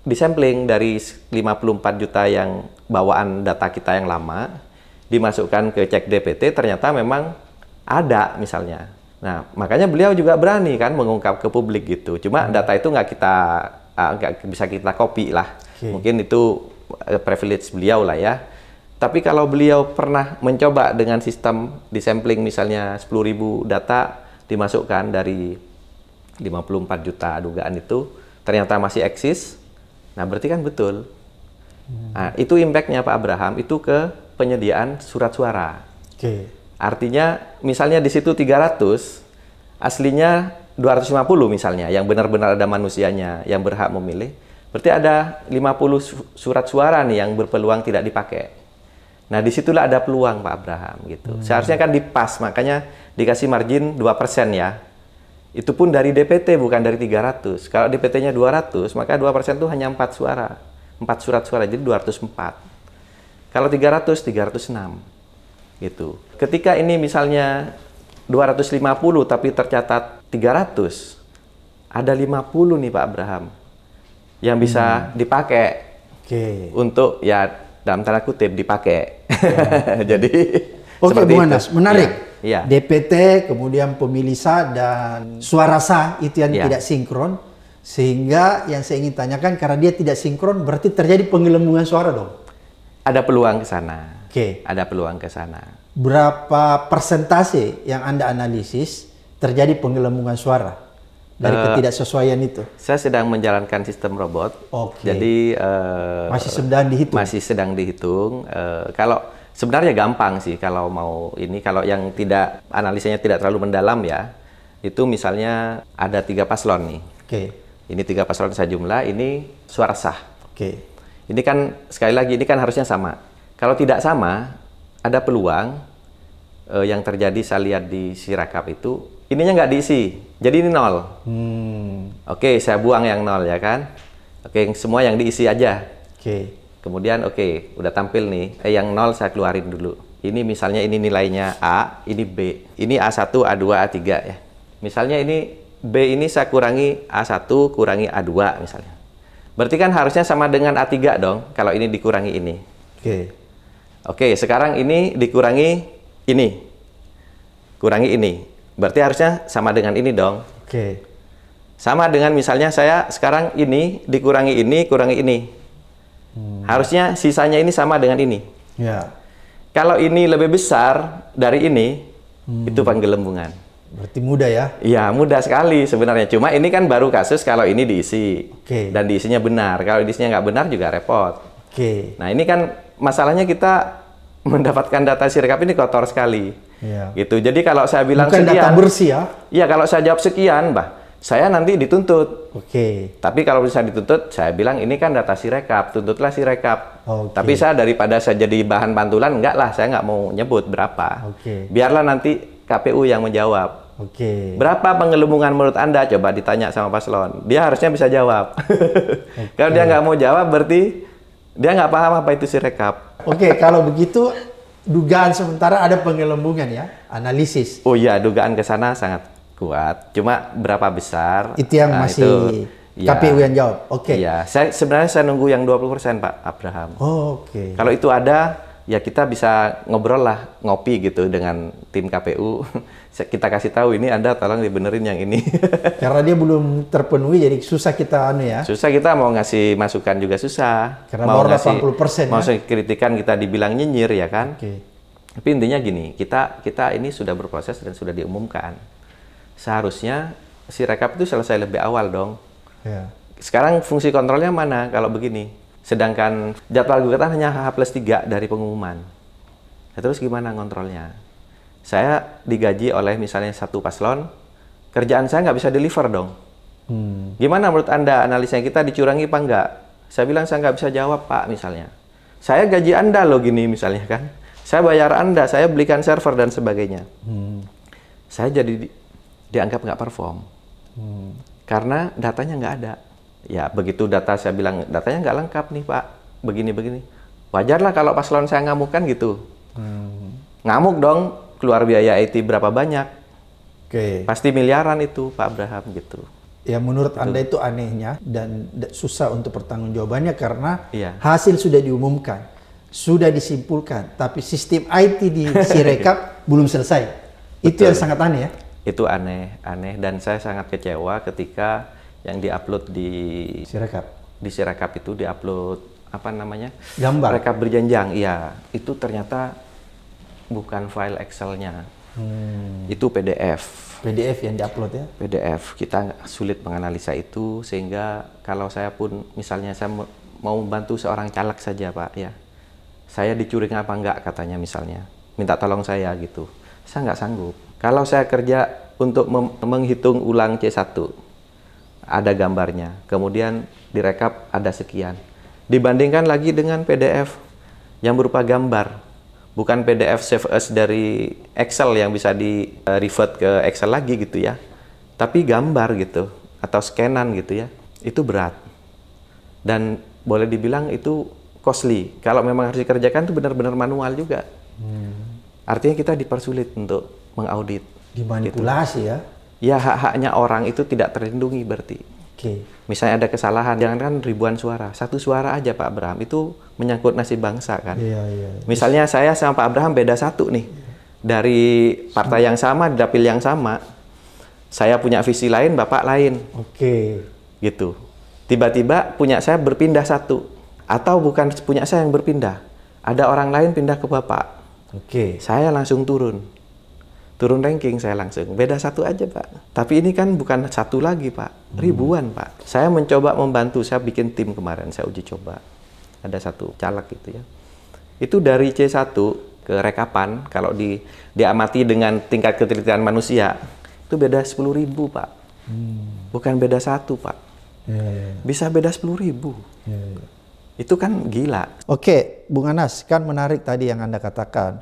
A: disampling dari 54 juta yang bawaan data kita yang lama dimasukkan ke cek DPT ternyata memang ada misalnya. Nah, makanya beliau juga berani kan mengungkap ke publik gitu. Cuma hmm. data itu nggak kita ah, nggak uh, bisa kita copy lah. Okay. Mungkin itu eh, privilege beliau lah ya. Tapi kalau beliau pernah mencoba dengan sistem disampling misalnya 10.000 data dimasukkan dari 54 juta dugaan itu ternyata masih eksis, Nah, berarti kan betul. Nah, itu impactnya Pak Abraham itu ke penyediaan surat suara. Oke. Okay. Artinya, misalnya di situ 300, aslinya 250 misalnya, yang benar-benar ada manusianya, yang berhak memilih. Berarti ada 50 surat suara nih yang berpeluang tidak dipakai. Nah, disitulah ada peluang Pak Abraham gitu. Hmm. Seharusnya kan dipas, makanya dikasih margin 2% ya itu pun dari DPT bukan dari 300. Kalau DPT-nya 200, maka 2% itu hanya 4 suara. 4 surat suara, jadi 204. Kalau 300, 306. Gitu. Ketika ini misalnya 250 tapi tercatat 300, ada 50 nih Pak Abraham yang bisa hmm. dipakai okay. untuk ya dalam tanda kutip dipakai. Yeah. jadi Oke, okay, Bu Anas, menarik. Ya. ya.
B: DPT, kemudian pemilih sah dan suara sah itu yang ya. tidak sinkron. Sehingga yang saya ingin tanyakan karena dia tidak sinkron berarti terjadi penggelembungan suara dong.
A: Ada peluang ke sana. Oke. Okay. Ada peluang ke sana.
B: Berapa persentase yang Anda analisis terjadi penggelembungan suara?
A: dari uh, ketidaksesuaian itu? Saya sedang menjalankan sistem robot. Oke. Okay. Jadi uh, masih sedang dihitung. Masih sedang dihitung. Uh, kalau Sebenarnya gampang sih kalau mau ini kalau yang tidak analisanya tidak terlalu mendalam ya. Itu misalnya ada tiga paslon nih. Oke. Okay. Ini tiga paslon saya jumlah, ini suara sah. Oke. Okay. Ini kan sekali lagi ini kan harusnya sama. Kalau tidak sama, ada peluang eh, yang terjadi saya lihat di Sirakap itu ininya nggak diisi. Jadi ini nol.
C: Hmm.
A: Oke, okay, saya buang yang nol ya kan. Oke, okay, semua yang diisi aja. Oke. Okay. Kemudian oke, okay, udah tampil nih. Eh yang nol saya keluarin dulu. Ini misalnya ini nilainya A, ini B. Ini A1, A2, A3 ya. Misalnya ini B ini saya kurangi A1 kurangi A2 misalnya. Berarti kan harusnya sama dengan A3 dong kalau ini dikurangi ini. Oke. Okay. Oke, okay, sekarang ini dikurangi ini. Kurangi ini. Berarti harusnya sama dengan ini dong. Oke. Okay. Sama dengan misalnya saya sekarang ini dikurangi ini kurangi ini. Hmm. Harusnya sisanya ini sama dengan ini. Ya. Kalau ini lebih besar dari ini, hmm. itu penggelembungan.
B: Berarti mudah ya?
A: Iya, mudah sekali sebenarnya. Cuma ini kan baru kasus kalau ini diisi. Okay. Dan diisinya benar. Kalau diisinya nggak benar juga repot. Oke. Okay. Nah ini kan masalahnya kita mendapatkan data sirkap ini kotor sekali. Ya. Gitu. Jadi kalau saya bilang Bukan sekian, data bersih ya? Iya, kalau saya jawab sekian, bah saya nanti dituntut. Oke. Okay. Tapi kalau bisa dituntut, saya bilang ini kan data si rekap. tuntutlah si sirekap. Okay. Tapi saya daripada saya jadi bahan pantulan, enggak lah, saya enggak mau nyebut berapa. Oke. Okay. Biarlah nanti KPU yang menjawab. Oke. Okay. Berapa penggelembungan menurut Anda? Coba ditanya sama paslon. Dia harusnya bisa jawab. okay. Kalau dia nggak mau jawab, berarti dia nggak paham apa itu si rekap.
B: Oke, okay, kalau begitu dugaan sementara ada penggelembungan ya,
A: analisis. Oh iya, dugaan ke sana sangat kuat. Cuma berapa besar? Itu yang nah, masih itu, ya, yang
B: jawab. Oke. Okay. Iya,
A: saya sebenarnya saya nunggu yang 20% Pak Abraham. Oh, oke. Okay. Kalau itu ada ya kita bisa ngobrol lah, ngopi gitu dengan tim KPU. kita kasih tahu ini ada, tolong dibenerin yang ini.
B: Karena dia belum terpenuhi jadi susah kita anu ya.
A: Susah kita mau ngasih masukan juga susah. Karena mau ngasih, 80% mau ya. kritikan kita dibilang nyinyir ya kan. Oke. Okay. Tapi intinya gini, kita kita ini sudah berproses dan sudah diumumkan seharusnya si rekap itu selesai lebih awal dong. Yeah. Sekarang fungsi kontrolnya mana kalau begini? Sedangkan jadwal gugatan hanya H plus 3 dari pengumuman. Ya, terus gimana kontrolnya? Saya digaji oleh misalnya satu paslon, kerjaan saya nggak bisa deliver dong. Hmm. Gimana menurut Anda analisnya kita dicurangi apa enggak? Saya bilang saya nggak bisa jawab Pak misalnya. Saya gaji Anda loh gini misalnya kan. Saya bayar Anda, saya belikan server dan sebagainya. Hmm. Saya jadi dianggap nggak perform hmm. karena datanya nggak ada ya begitu data saya bilang datanya nggak lengkap nih pak begini begini wajarlah kalau paslon saya ngamuk kan gitu hmm. ngamuk dong keluar biaya IT berapa banyak okay. pasti miliaran itu Pak Abraham gitu
B: ya menurut gitu. anda itu anehnya dan susah untuk pertanggungjawabannya karena iya. hasil sudah diumumkan sudah disimpulkan tapi sistem IT di Sirekap belum selesai Betul. itu yang sangat aneh ya
A: itu aneh aneh dan saya sangat kecewa ketika yang diupload di Sirekap di Sirekap itu diupload apa namanya gambar rekap berjenjang iya itu ternyata bukan file Excelnya hmm. itu PDF PDF yang diupload ya PDF kita sulit menganalisa itu sehingga kalau saya pun misalnya saya mau membantu seorang caleg saja pak ya saya dicuri apa enggak katanya misalnya minta tolong saya gitu saya nggak sanggup kalau saya kerja untuk menghitung ulang C1, ada gambarnya. Kemudian direkap ada sekian. Dibandingkan lagi dengan PDF yang berupa gambar. Bukan PDF save as dari Excel yang bisa di eh, revert ke Excel lagi gitu ya. Tapi gambar gitu atau scanan gitu ya. Itu berat. Dan boleh dibilang itu costly. Kalau memang harus dikerjakan itu benar-benar manual juga. Hmm. Artinya kita dipersulit untuk mengaudit. Dimanipulasi ya? gitu. ya? Ya hak-haknya orang itu tidak terlindungi berarti. Oke. Okay. Misalnya ada kesalahan, jangan kan ribuan suara, satu suara aja Pak Abraham itu menyangkut nasib bangsa kan. Iya iya. Yeah. Misalnya saya sama Pak Abraham beda satu nih dari partai yang sama, dapil yang sama, saya punya visi lain, bapak lain. Oke. Gitu. Tiba-tiba punya saya berpindah satu, atau bukan punya saya yang berpindah, ada orang lain pindah ke bapak. Oke. Saya langsung turun turun ranking saya langsung. Beda satu aja, Pak. Tapi ini kan bukan satu lagi, Pak. Hmm. Ribuan, Pak. Saya mencoba membantu, saya bikin tim kemarin, saya uji coba. Ada satu caleg gitu ya. Itu dari C1 ke rekapan, kalau di diamati dengan tingkat ketelitian manusia, itu beda 10 ribu, Pak. Hmm. Bukan beda satu, Pak.
C: Yeah, yeah,
B: yeah.
A: Bisa beda 10 ribu. Yeah, yeah. Ya. Itu kan gila. Oke, Bung Anas,
B: kan menarik tadi yang Anda katakan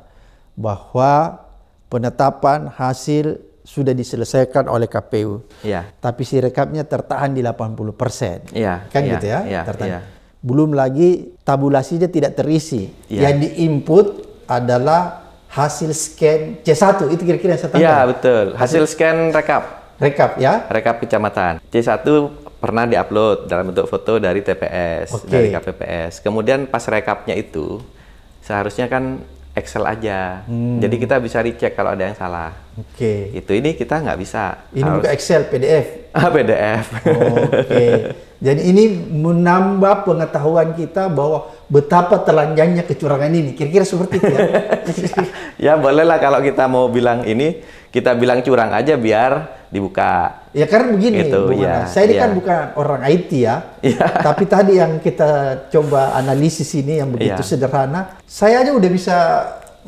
B: bahwa penetapan hasil sudah diselesaikan oleh KPU. Ya. Tapi si rekapnya tertahan di 80 persen.
A: Ya. Kan ya. gitu ya, ya. tertahan. Ya.
B: Belum lagi tabulasinya tidak terisi. Ya. Yang input adalah hasil scan C1 itu kira-kira yang saya tangkap. Iya,
A: betul. Hasil, hasil scan rekap. Rekap ya. Rekap kecamatan. C1 pernah diupload dalam bentuk foto dari TPS, okay. dari KPPS. Kemudian pas rekapnya itu seharusnya kan Excel aja. Hmm. Jadi kita bisa recheck kalau ada yang salah. Oke. Okay. Itu ini kita nggak bisa. Ini harus... bukan Excel, PDF. Ah, PDF. Oke. Okay.
B: Jadi ini menambah pengetahuan kita bahwa betapa telanjangnya kecurangan ini. Kira-kira seperti itu ya.
A: ya bolehlah kalau kita mau bilang ini kita bilang curang aja biar dibuka. Ya karena begini, gitu, Bung ya, saya ini ya. kan iya.
B: bukan orang IT ya, ya, tapi tadi yang kita coba analisis ini yang begitu ya. sederhana, saya aja udah bisa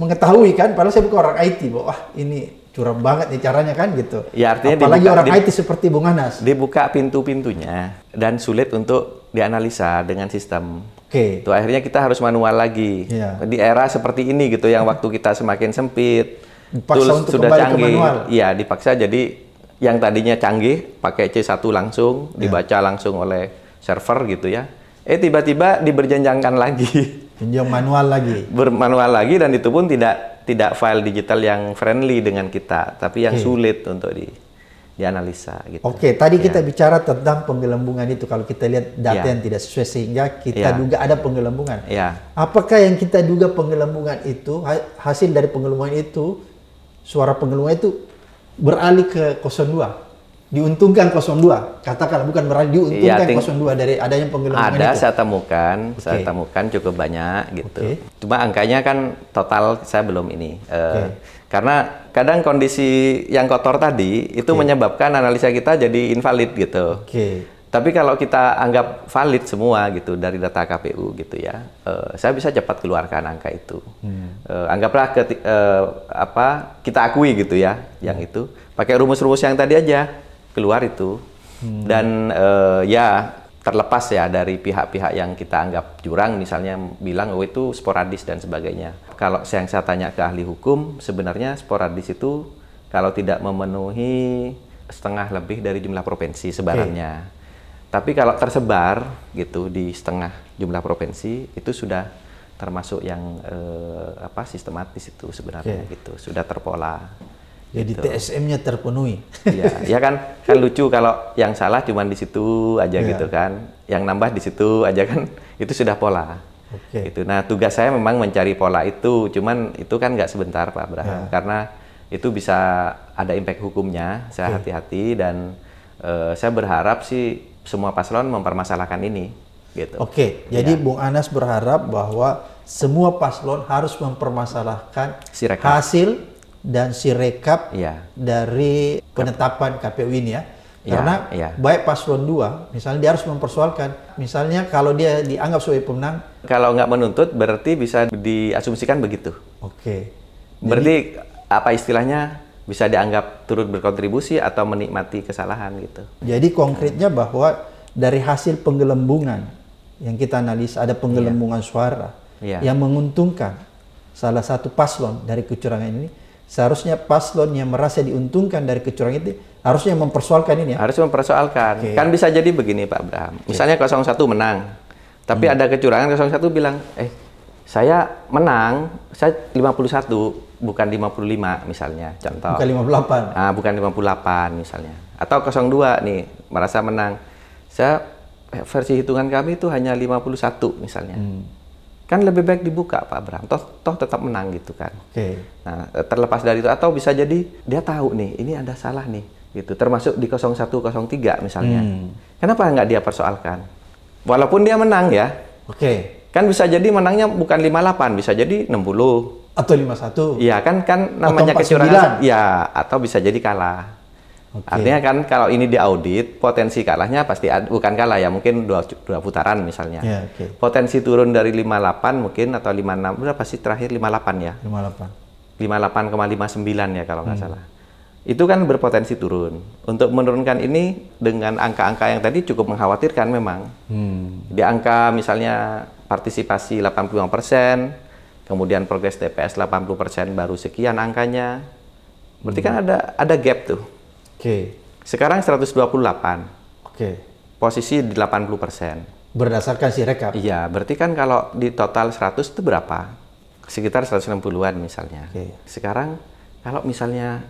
B: mengetahui kan, padahal saya bukan orang IT, bahwa wah ini curang banget nih caranya kan gitu. Ya
A: artinya apalagi dibuka, orang di, IT seperti Bung Anas. Dibuka pintu-pintunya dan sulit untuk dianalisa dengan sistem. Oke. Okay. Itu akhirnya kita harus manual lagi. Ya. Di era seperti ini gitu yang waktu kita semakin sempit Dipaksa tools untuk sudah canggih. Iya, dipaksa jadi yang tadinya canggih pakai C1 langsung ya. dibaca langsung oleh server gitu ya. Eh tiba-tiba diberjenjangkan lagi.
B: Jenjang manual lagi.
A: Bermanual lagi dan itu pun tidak tidak file digital yang friendly dengan kita, tapi yang okay. sulit untuk di dianalisa gitu. Oke, okay, tadi ya. kita
B: bicara tentang penggelembungan itu kalau kita lihat data ya. yang tidak sesuai sehingga kita ya. duga ada penggelembungan. Ya. Apakah yang kita duga penggelembungan itu hasil dari penggelembungan itu suara pengeluh itu beralih ke 02 diuntungkan 02 katakanlah bukan berarti diuntungkan ya, 02 dari adanya pengelolaan ada itu. saya
A: temukan okay. saya temukan cukup banyak gitu okay. cuma angkanya kan total saya belum ini eh, okay. uh, karena kadang kondisi yang kotor tadi itu okay. menyebabkan analisa kita jadi invalid gitu okay tapi kalau kita anggap valid semua gitu dari data KPU gitu ya, uh, saya bisa cepat keluarkan angka itu. Hmm. Uh, anggaplah ke, uh, eh, apa kita akui gitu ya, hmm. yang itu pakai rumus-rumus yang tadi aja keluar itu. Hmm. Dan uh, ya terlepas ya dari pihak-pihak yang kita anggap jurang misalnya bilang oh itu sporadis dan sebagainya. Kalau yang saya tanya ke ahli hukum, sebenarnya sporadis itu kalau tidak memenuhi setengah lebih dari jumlah provinsi sebarannya. Okay tapi kalau tersebar gitu di setengah jumlah provinsi itu sudah termasuk yang eh, apa sistematis itu sebenarnya yeah. gitu, sudah terpola. Jadi gitu.
B: TSM-nya terpenuhi.
A: Iya, ya kan kan lucu kalau yang salah cuma di situ aja yeah. gitu kan, yang nambah di situ aja kan itu sudah pola. Okay. Gitu. Nah tugas saya memang mencari pola itu, cuman itu kan nggak sebentar Pak Abraham, yeah. karena itu bisa ada impact hukumnya. Saya hati-hati okay. dan uh, saya berharap sih semua paslon mempermasalahkan ini gitu.
B: Oke, ya. jadi iya. Bung Anas berharap bahwa semua paslon harus mempermasalahkan si hasil dan sirekap ya. dari penetapan KPU ini ya. Iya, Karena ya, baik paslon 2, misalnya dia harus mempersoalkan. Misalnya kalau dia dianggap sebagai pemenang.
A: Kalau nggak menuntut, berarti bisa diasumsikan begitu. Oke. Berarti apa istilahnya bisa dianggap turut berkontribusi atau menikmati kesalahan gitu.
B: Jadi konkretnya bahwa dari hasil penggelembungan yang kita analis ada penggelembungan yeah. suara yeah. yang menguntungkan salah satu paslon dari kecurangan ini seharusnya paslon yang merasa diuntungkan dari kecurangan itu
A: harusnya mempersoalkan ini ya. Harus mempersoalkan. Okay. Kan bisa jadi begini Pak Abraham. Okay. Misalnya 01 menang. Tapi hmm. ada kecurangan 01 bilang, "Eh, saya menang, saya 51 bukan 55 misalnya contoh. Bukan 58. Ah, bukan 58 misalnya. Atau 02 nih merasa menang. Saya versi hitungan kami itu hanya 51 misalnya. Hmm. Kan lebih baik dibuka Pak Bram. Toh toh tetap menang gitu kan. Oke. Okay. Nah, eh, terlepas dari itu atau bisa jadi dia tahu nih ini ada salah nih gitu. Termasuk di 0103 misalnya. Hmm. Kenapa nggak dia persoalkan? Walaupun dia menang ya. Oke. Okay. Kan bisa jadi menangnya bukan 58, bisa jadi 60 atau lima satu Iya kan kan namanya kecurangan. Iya, atau bisa jadi kalah. Okay. Artinya kan kalau ini diaudit, potensi kalahnya pasti ada, bukan kalah ya, mungkin dua, dua putaran misalnya. Yeah, okay. Potensi turun dari 58 mungkin atau 56, berapa sih terakhir 58 ya?
C: 58.
A: 58,59 ya kalau nggak hmm. salah. Itu kan berpotensi turun. Untuk menurunkan ini dengan angka-angka yang tadi cukup mengkhawatirkan memang. Hmm. Di angka misalnya partisipasi 85 persen, kemudian progres TPS 80% baru sekian angkanya. Berarti hmm. kan ada ada gap tuh. Oke. Okay. Sekarang 128. Oke. Okay. Posisi di 80%. Berdasarkan si rekap. Iya, berarti kan kalau di total 100 itu berapa? Sekitar 160-an misalnya. Okay. Sekarang kalau misalnya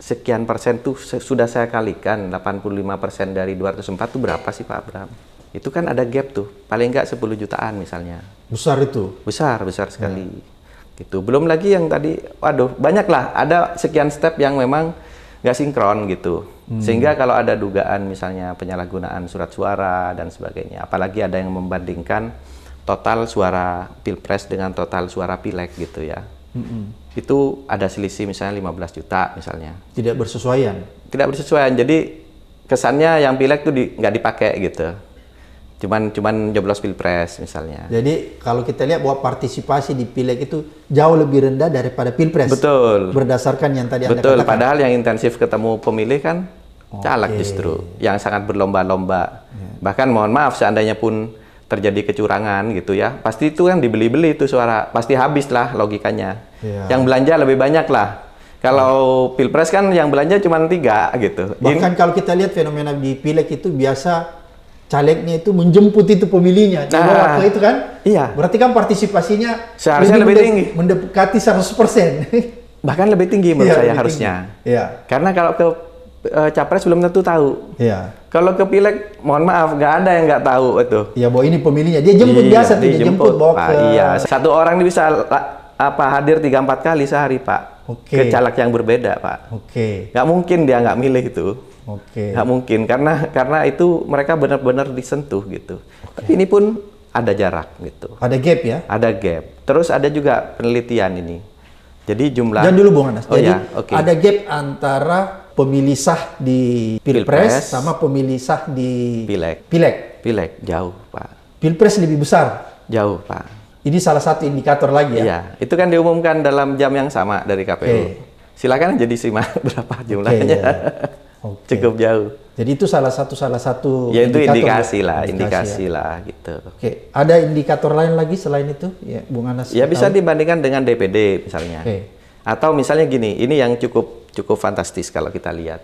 A: sekian persen tuh sudah saya kalikan 85 persen dari 204 itu berapa sih Pak Abraham? itu kan ada gap tuh paling nggak 10 jutaan misalnya besar itu besar besar ya. sekali hmm. gitu belum lagi yang tadi waduh banyak lah ada sekian step yang memang nggak sinkron gitu hmm. sehingga kalau ada dugaan misalnya penyalahgunaan surat suara dan sebagainya apalagi ada yang membandingkan total suara pilpres dengan total suara pileg gitu ya hmm. itu ada selisih misalnya 15 juta misalnya tidak bersesuaian tidak bersesuaian jadi kesannya yang pileg tuh di, dipakai gitu cuman cuman jeblos pilpres misalnya.
B: Jadi kalau kita lihat bahwa partisipasi di pileg itu jauh lebih rendah daripada pilpres. Betul. Berdasarkan yang tadi Betul, Anda katakan. Padahal
A: yang intensif ketemu pemilih kan okay. justru yang sangat berlomba-lomba. Yeah. Bahkan mohon maaf seandainya pun terjadi kecurangan gitu ya, pasti itu kan dibeli-beli itu suara, pasti habis lah logikanya. Yeah. Yang belanja lebih banyak lah. Kalau ya. pilpres kan yang belanja cuma tiga gitu. Bahkan In, kalau kita lihat fenomena di pileg itu biasa
B: calegnya itu menjemput itu pemilihnya. nah, waktu itu kan? Iya. Berarti kan partisipasinya seharusnya lebih, lebih
A: tinggi. Mendekati 100%. Bahkan lebih tinggi menurut iya, saya harusnya. Tinggi. Iya. Karena kalau ke e, capres belum tentu tahu. Iya. Kalau ke pileg, mohon maaf, nggak ada yang nggak tahu itu. Iya, bahwa ini pemilihnya. Dia jemput iya, biasa dia jemput, bawa ah, ke... Ah, iya, satu orang ini bisa apa hadir 3-4 kali sehari, Pak. Oke. Okay. Ke caleg yang berbeda, Pak. Oke. Okay. Nggak mungkin dia nggak milih itu. Oke. Okay. Nggak mungkin karena karena itu mereka benar-benar disentuh gitu. Okay. Tapi ini pun ada jarak gitu. Ada gap ya? Ada gap. Terus ada juga penelitian ini. Jadi jumlah. jangan dulu Bung Anas. Oh, Jadi ya? okay. ada
B: gap antara pemilih sah di pilpres, pilpres sama pemilih sah di pileg. Pileg.
A: Pileg jauh pak. Pilpres lebih besar. Jauh pak. Ini salah satu indikator lagi ya. Iya, itu kan diumumkan dalam jam yang sama dari KPU. Okay. Silakan jadi simak berapa jumlahnya. Okay, yeah okay. cukup jauh.
B: Jadi itu salah satu salah satu ya itu indikasi ya? lah, indikasi, indikasi
A: ya. lah gitu. Oke, okay.
B: ada indikator lain lagi selain itu, ya, Bung Anas? Ya bisa tahu.
A: dibandingkan dengan DPD misalnya. Okay. Atau misalnya gini, ini yang cukup cukup fantastis kalau kita lihat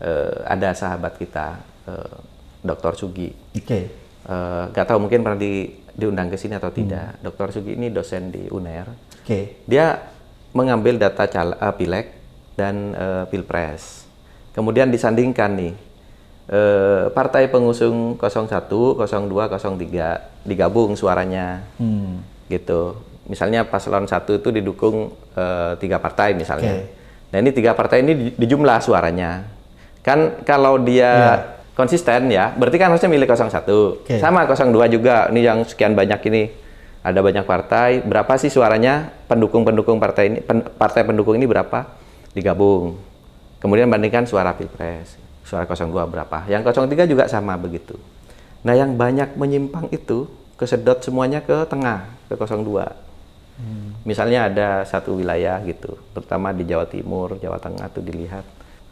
A: uh, ada sahabat kita uh, eh, Dr. Sugi. Oke. Okay. Uh, eh, gak tahu mungkin pernah di diundang ke sini atau hmm. tidak. Hmm. Dr. Sugi ini dosen di UNER. Oke. Okay. Dia mengambil data cal uh, pileg dan uh, pilpres Kemudian disandingkan nih eh, partai pengusung 01, 02, 03 digabung suaranya,
C: hmm.
A: gitu. Misalnya paslon satu itu didukung eh, tiga partai misalnya. Okay. Nah ini tiga partai ini dijumlah suaranya. Kan kalau dia yeah. konsisten ya, berarti kan harusnya milih 01. Okay. Sama 02 juga, ini yang sekian banyak ini. Ada banyak partai, berapa sih suaranya pendukung-pendukung partai ini, pen, partai pendukung ini berapa digabung Kemudian bandingkan suara Pilpres, suara 02 berapa. Yang 03 juga sama begitu. Nah, yang banyak menyimpang itu kesedot semuanya ke tengah, ke 02. Hmm. Misalnya ada satu wilayah gitu, terutama di Jawa Timur, Jawa Tengah tuh dilihat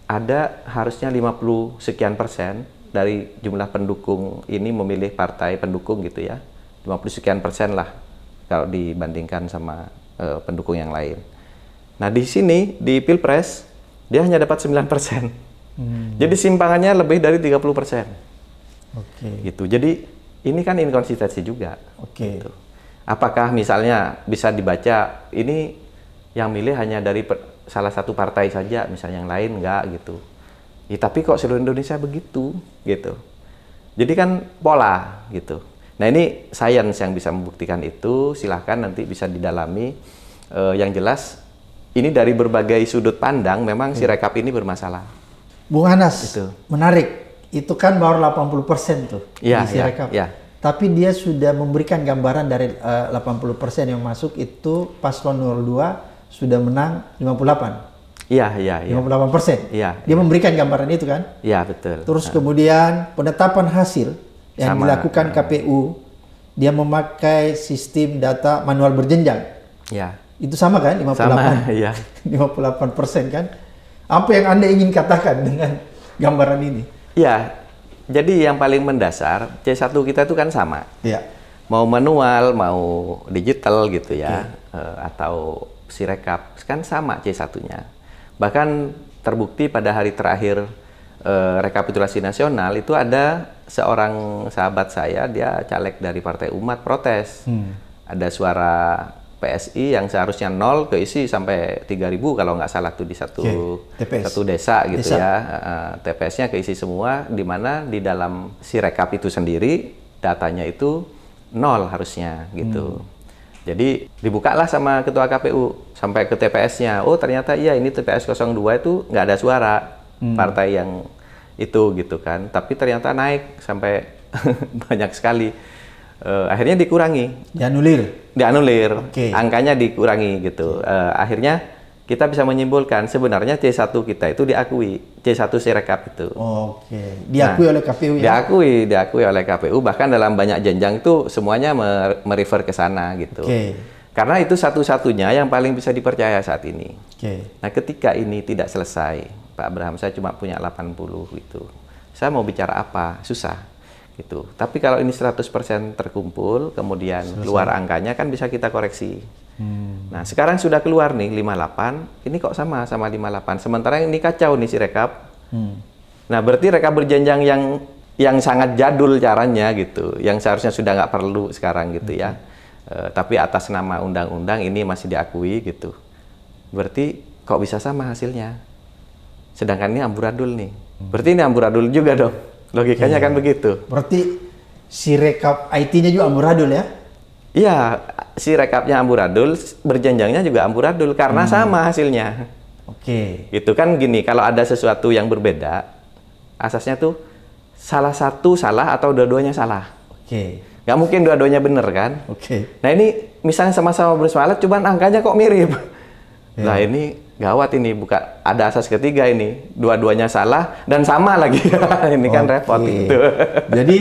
A: ada harusnya 50 sekian persen dari jumlah pendukung ini memilih partai pendukung gitu ya. 50 sekian persen lah kalau dibandingkan sama uh, pendukung yang lain. Nah, di sini di Pilpres dia hanya dapat 9%. Hmm. Jadi simpangannya lebih dari 30%. Oke. Okay. Gitu. Jadi ini kan inkonsistensi juga. Oke. Okay. Gitu. Apakah misalnya bisa dibaca ini yang milih hanya dari per, salah satu partai saja, misalnya yang lain enggak gitu. Ya, tapi kok seluruh Indonesia begitu gitu. Jadi kan pola gitu. Nah ini sains yang bisa membuktikan itu. Silahkan nanti bisa didalami. E, yang jelas ini dari berbagai sudut pandang memang si hmm. rekap ini bermasalah.
B: Bung Anas, itu. menarik. Itu kan baru 80% persen tuh ya, si ya, rekap. Ya. Tapi dia sudah memberikan gambaran dari eh, uh, 80% yang masuk itu paslon 02 sudah menang 58.
A: Iya, iya, iya. 58 persen. Iya.
B: Dia ya. memberikan gambaran itu kan?
A: Iya, betul. Terus
B: ah. kemudian penetapan hasil
A: yang Sama, dilakukan ah.
B: KPU, dia memakai sistem data manual berjenjang. Iya. Itu sama kan 58? Sama, iya. 58 persen kan? Apa yang Anda ingin katakan dengan gambaran ini?
A: Iya, jadi yang paling mendasar, C1 kita itu kan sama. Iya. Mau manual, mau digital gitu ya, ya. atau atau rekap, kan sama C1-nya. Bahkan terbukti pada hari terakhir eh, rekapitulasi nasional itu ada seorang sahabat saya, dia caleg dari Partai Umat protes. Hmm. Ada suara PSI yang seharusnya nol keisi sampai 3000 kalau nggak salah tuh di satu TPS. satu desa gitu desa. ya. TPS-nya keisi semua di mana di dalam si rekap itu sendiri datanya itu nol harusnya gitu. Hmm. Jadi dibukalah sama ketua KPU sampai ke TPS-nya. Oh, ternyata iya ini TPS 02 itu nggak ada suara hmm. partai yang itu gitu kan. Tapi ternyata naik sampai banyak sekali uh, akhirnya dikurangi.
B: Dianulir.
A: Dianulir. Okay. Angkanya dikurangi gitu. Uh, akhirnya kita bisa menyimpulkan sebenarnya C1 kita itu diakui C1 Sirekap itu. Oke, okay. diakui nah, oleh KPU ya. Diakui, diakui oleh KPU bahkan dalam banyak jenjang itu semuanya merefer ke sana gitu. Oke. Okay. Karena itu satu-satunya yang paling bisa dipercaya saat ini. Oke. Okay. Nah, ketika ini tidak selesai, Pak Abraham saya cuma punya 80 itu. Saya mau bicara apa? Susah itu. Tapi kalau ini 100% terkumpul, kemudian Selesai. keluar angkanya kan bisa kita koreksi. Hmm. Nah, sekarang sudah keluar nih 58, ini kok sama sama 58. Sementara ini kacau nih si rekap. Hmm. Nah, berarti rekap berjenjang yang yang sangat jadul caranya gitu, yang seharusnya sudah nggak perlu sekarang gitu ya. hmm. ya. E, tapi atas nama undang-undang ini masih diakui gitu. Berarti kok bisa sama hasilnya? Sedangkan ini amburadul nih. Hmm. Berarti ini amburadul juga dong. Logikanya yeah. kan begitu. Berarti si
B: rekap IT-nya juga amburadul ya?
A: Iya, si rekapnya amburadul, berjenjangnya juga amburadul karena hmm. sama hasilnya. Oke. Okay. Itu kan gini, kalau ada sesuatu yang berbeda, asasnya tuh salah satu salah atau dua-duanya salah. Oke. Okay. Gak mungkin dua-duanya bener kan? Oke. Okay. Nah ini misalnya sama-sama bersemangat, cuman angkanya kok mirip Yeah. Nah ya. ini gawat ini buka ada asas ketiga ini dua-duanya salah dan sama lagi ini kan repot gitu. Jadi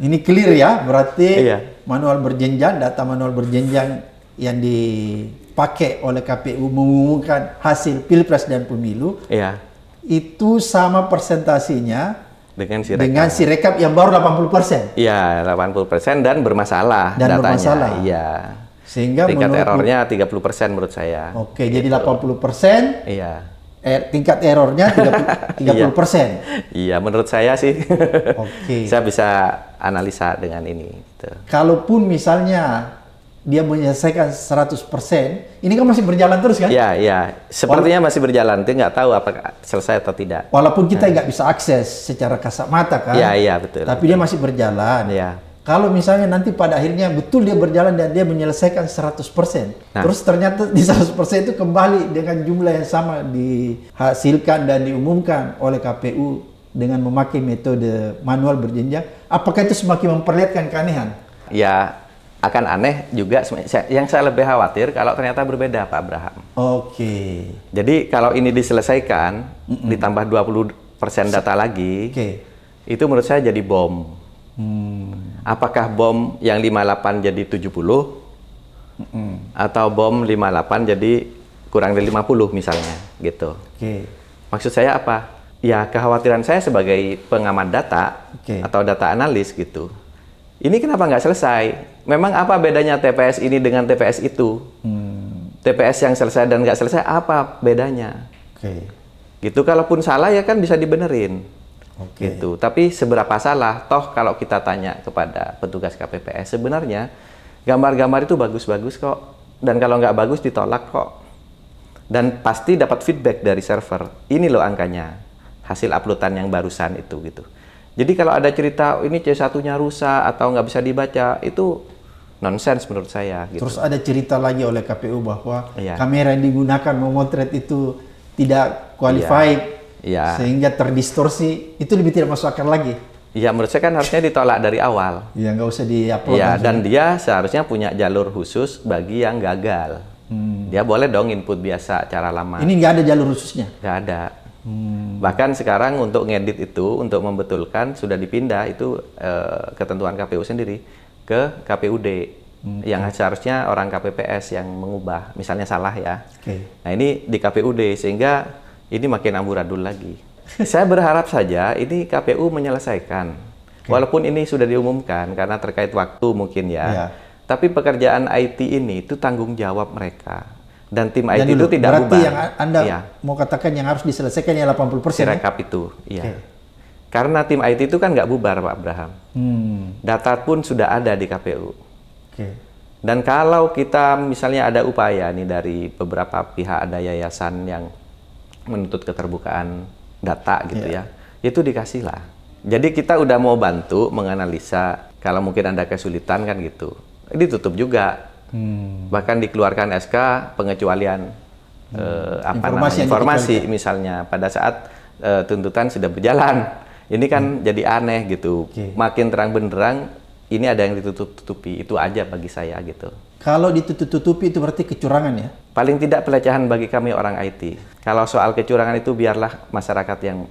A: ini clear ya berarti iya.
B: manual berjenjang data manual berjenjang yang dipakai oleh KPU mengumumkan hasil pilpres dan pemilu iya. itu sama persentasinya
A: dengan si rekap. dengan
B: si rekap yang baru 80 persen.
A: Iya 80 persen dan bermasalah dan datanya. bermasalah. Iya.
B: Sehingga tingkat errornya
A: 30% menurut saya.
B: Oke, gitu. jadi 80%. Iya. Er, tingkat errornya 30
A: iya. persen. iya, menurut saya sih. Oke. Saya bisa analisa dengan ini. Gitu.
B: Kalaupun misalnya dia menyelesaikan 100 persen, ini kan masih berjalan
A: terus kan? Iya, iya. Sepertinya Wala masih berjalan. tapi nggak tahu apakah selesai atau tidak. Walaupun kita hmm. nggak
B: hmm. bisa akses secara kasat mata kan? Iya, iya betul. Tapi betul. dia masih berjalan. Iya. Kalau misalnya nanti pada akhirnya betul dia berjalan dan dia menyelesaikan 100%, nah. terus ternyata di 100% itu kembali dengan jumlah yang sama dihasilkan dan diumumkan oleh KPU dengan memakai metode manual berjenjang, apakah itu semakin memperlihatkan keanehan?
A: Ya, akan aneh juga yang saya lebih khawatir kalau ternyata berbeda Pak Abraham.
B: Oke. Okay.
A: Jadi kalau ini diselesaikan mm -mm. ditambah 20% data lagi. Okay. Itu menurut saya jadi bom. Hmm. Apakah bom yang 58 jadi 70? Mm. Atau bom 58 jadi kurang dari 50 misalnya, gitu. Okay. Maksud saya apa? Ya kekhawatiran saya sebagai pengamat data okay. atau data analis gitu. Ini kenapa nggak selesai? Memang apa bedanya TPS ini dengan TPS itu? mm. TPS yang selesai dan nggak selesai apa bedanya? Okay. Gitu kalaupun salah ya kan bisa dibenerin. Okay. Gitu. Tapi seberapa salah toh kalau kita tanya kepada petugas KPPS sebenarnya gambar-gambar itu bagus-bagus kok dan kalau nggak bagus ditolak kok. Dan pasti dapat feedback dari server. Ini loh angkanya hasil uploadan yang barusan itu gitu. Jadi kalau ada cerita oh, ini C1-nya rusak atau nggak bisa dibaca itu nonsens menurut saya. Gitu. Terus ada
B: cerita lagi oleh KPU bahwa iya. kamera yang digunakan memotret itu tidak qualified. Iya
A: ya. sehingga
B: terdistorsi itu lebih tidak masuk akal lagi.
A: Ya menurut saya kan harusnya ditolak dari awal. Iya, nggak
B: usah diupload.
A: Iya, ya dan dia seharusnya punya jalur khusus bagi yang gagal. Hmm. Dia boleh dong input biasa cara lama. Ini nggak ada
B: jalur khususnya? Nggak ada. Hmm.
A: Bahkan sekarang untuk ngedit itu untuk membetulkan sudah dipindah itu eh, ketentuan KPU sendiri ke KPUD hmm. yang seharusnya orang KPPS yang mengubah misalnya salah ya. Okay. Nah ini di KPUD sehingga ini makin amburadul lagi. Saya berharap saja ini KPU menyelesaikan. Okay. Walaupun ini sudah diumumkan karena terkait waktu mungkin ya. Yeah. Tapi pekerjaan IT ini itu tanggung jawab mereka. Dan tim Dan IT itu tidak berarti yang Anda yeah.
B: mau katakan yang harus diselesaikan ya 80 persen. Ya?
A: Rekap itu, iya. Okay. Karena tim IT itu kan nggak bubar Pak Abraham.
B: Hmm.
A: Data pun sudah ada di KPU. Okay. Dan kalau kita misalnya ada upaya nih dari beberapa pihak ada yayasan yang menuntut keterbukaan data gitu yeah. ya itu dikasih lah jadi kita udah mau bantu menganalisa kalau mungkin anda kesulitan kan gitu ditutup juga hmm. bahkan dikeluarkan SK pengecualian hmm. eh, apa informasi, namanya, informasi misalnya pada saat eh, tuntutan sudah berjalan ini kan hmm. jadi aneh gitu okay. makin terang benderang ini ada yang ditutup tutupi itu aja bagi saya gitu
B: kalau ditutup-tutupi itu berarti kecurangan
A: ya? Paling tidak pelecehan bagi kami orang IT. Kalau soal kecurangan itu biarlah masyarakat yang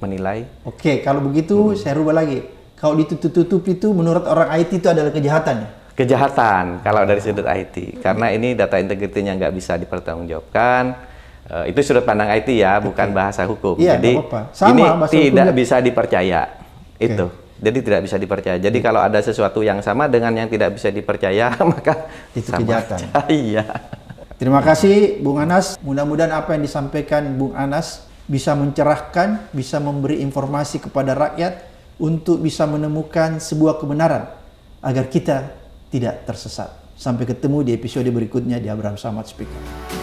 A: menilai.
B: Oke, kalau begitu hmm. saya rubah lagi. Kalau ditutup-tutupi itu menurut orang IT itu adalah kejahatan ya?
A: Kejahatan kalau dari sudut IT. Karena ini data integritinya nggak bisa dipertanggungjawabkan. Uh, itu sudut pandang IT ya, bukan bahasa hukum. Iya, Jadi apa -apa. Sama, ini tidak bisa dipercaya. Okay. Itu. Jadi tidak bisa dipercaya. Jadi kalau ada sesuatu yang sama dengan yang tidak bisa dipercaya, maka itu kejahatan. Iya.
B: Terima kasih Bung Anas. Mudah-mudahan apa yang disampaikan Bung Anas bisa mencerahkan, bisa memberi informasi kepada rakyat untuk bisa menemukan sebuah kebenaran agar kita tidak tersesat. Sampai ketemu di episode berikutnya di Abraham Samad Speaker.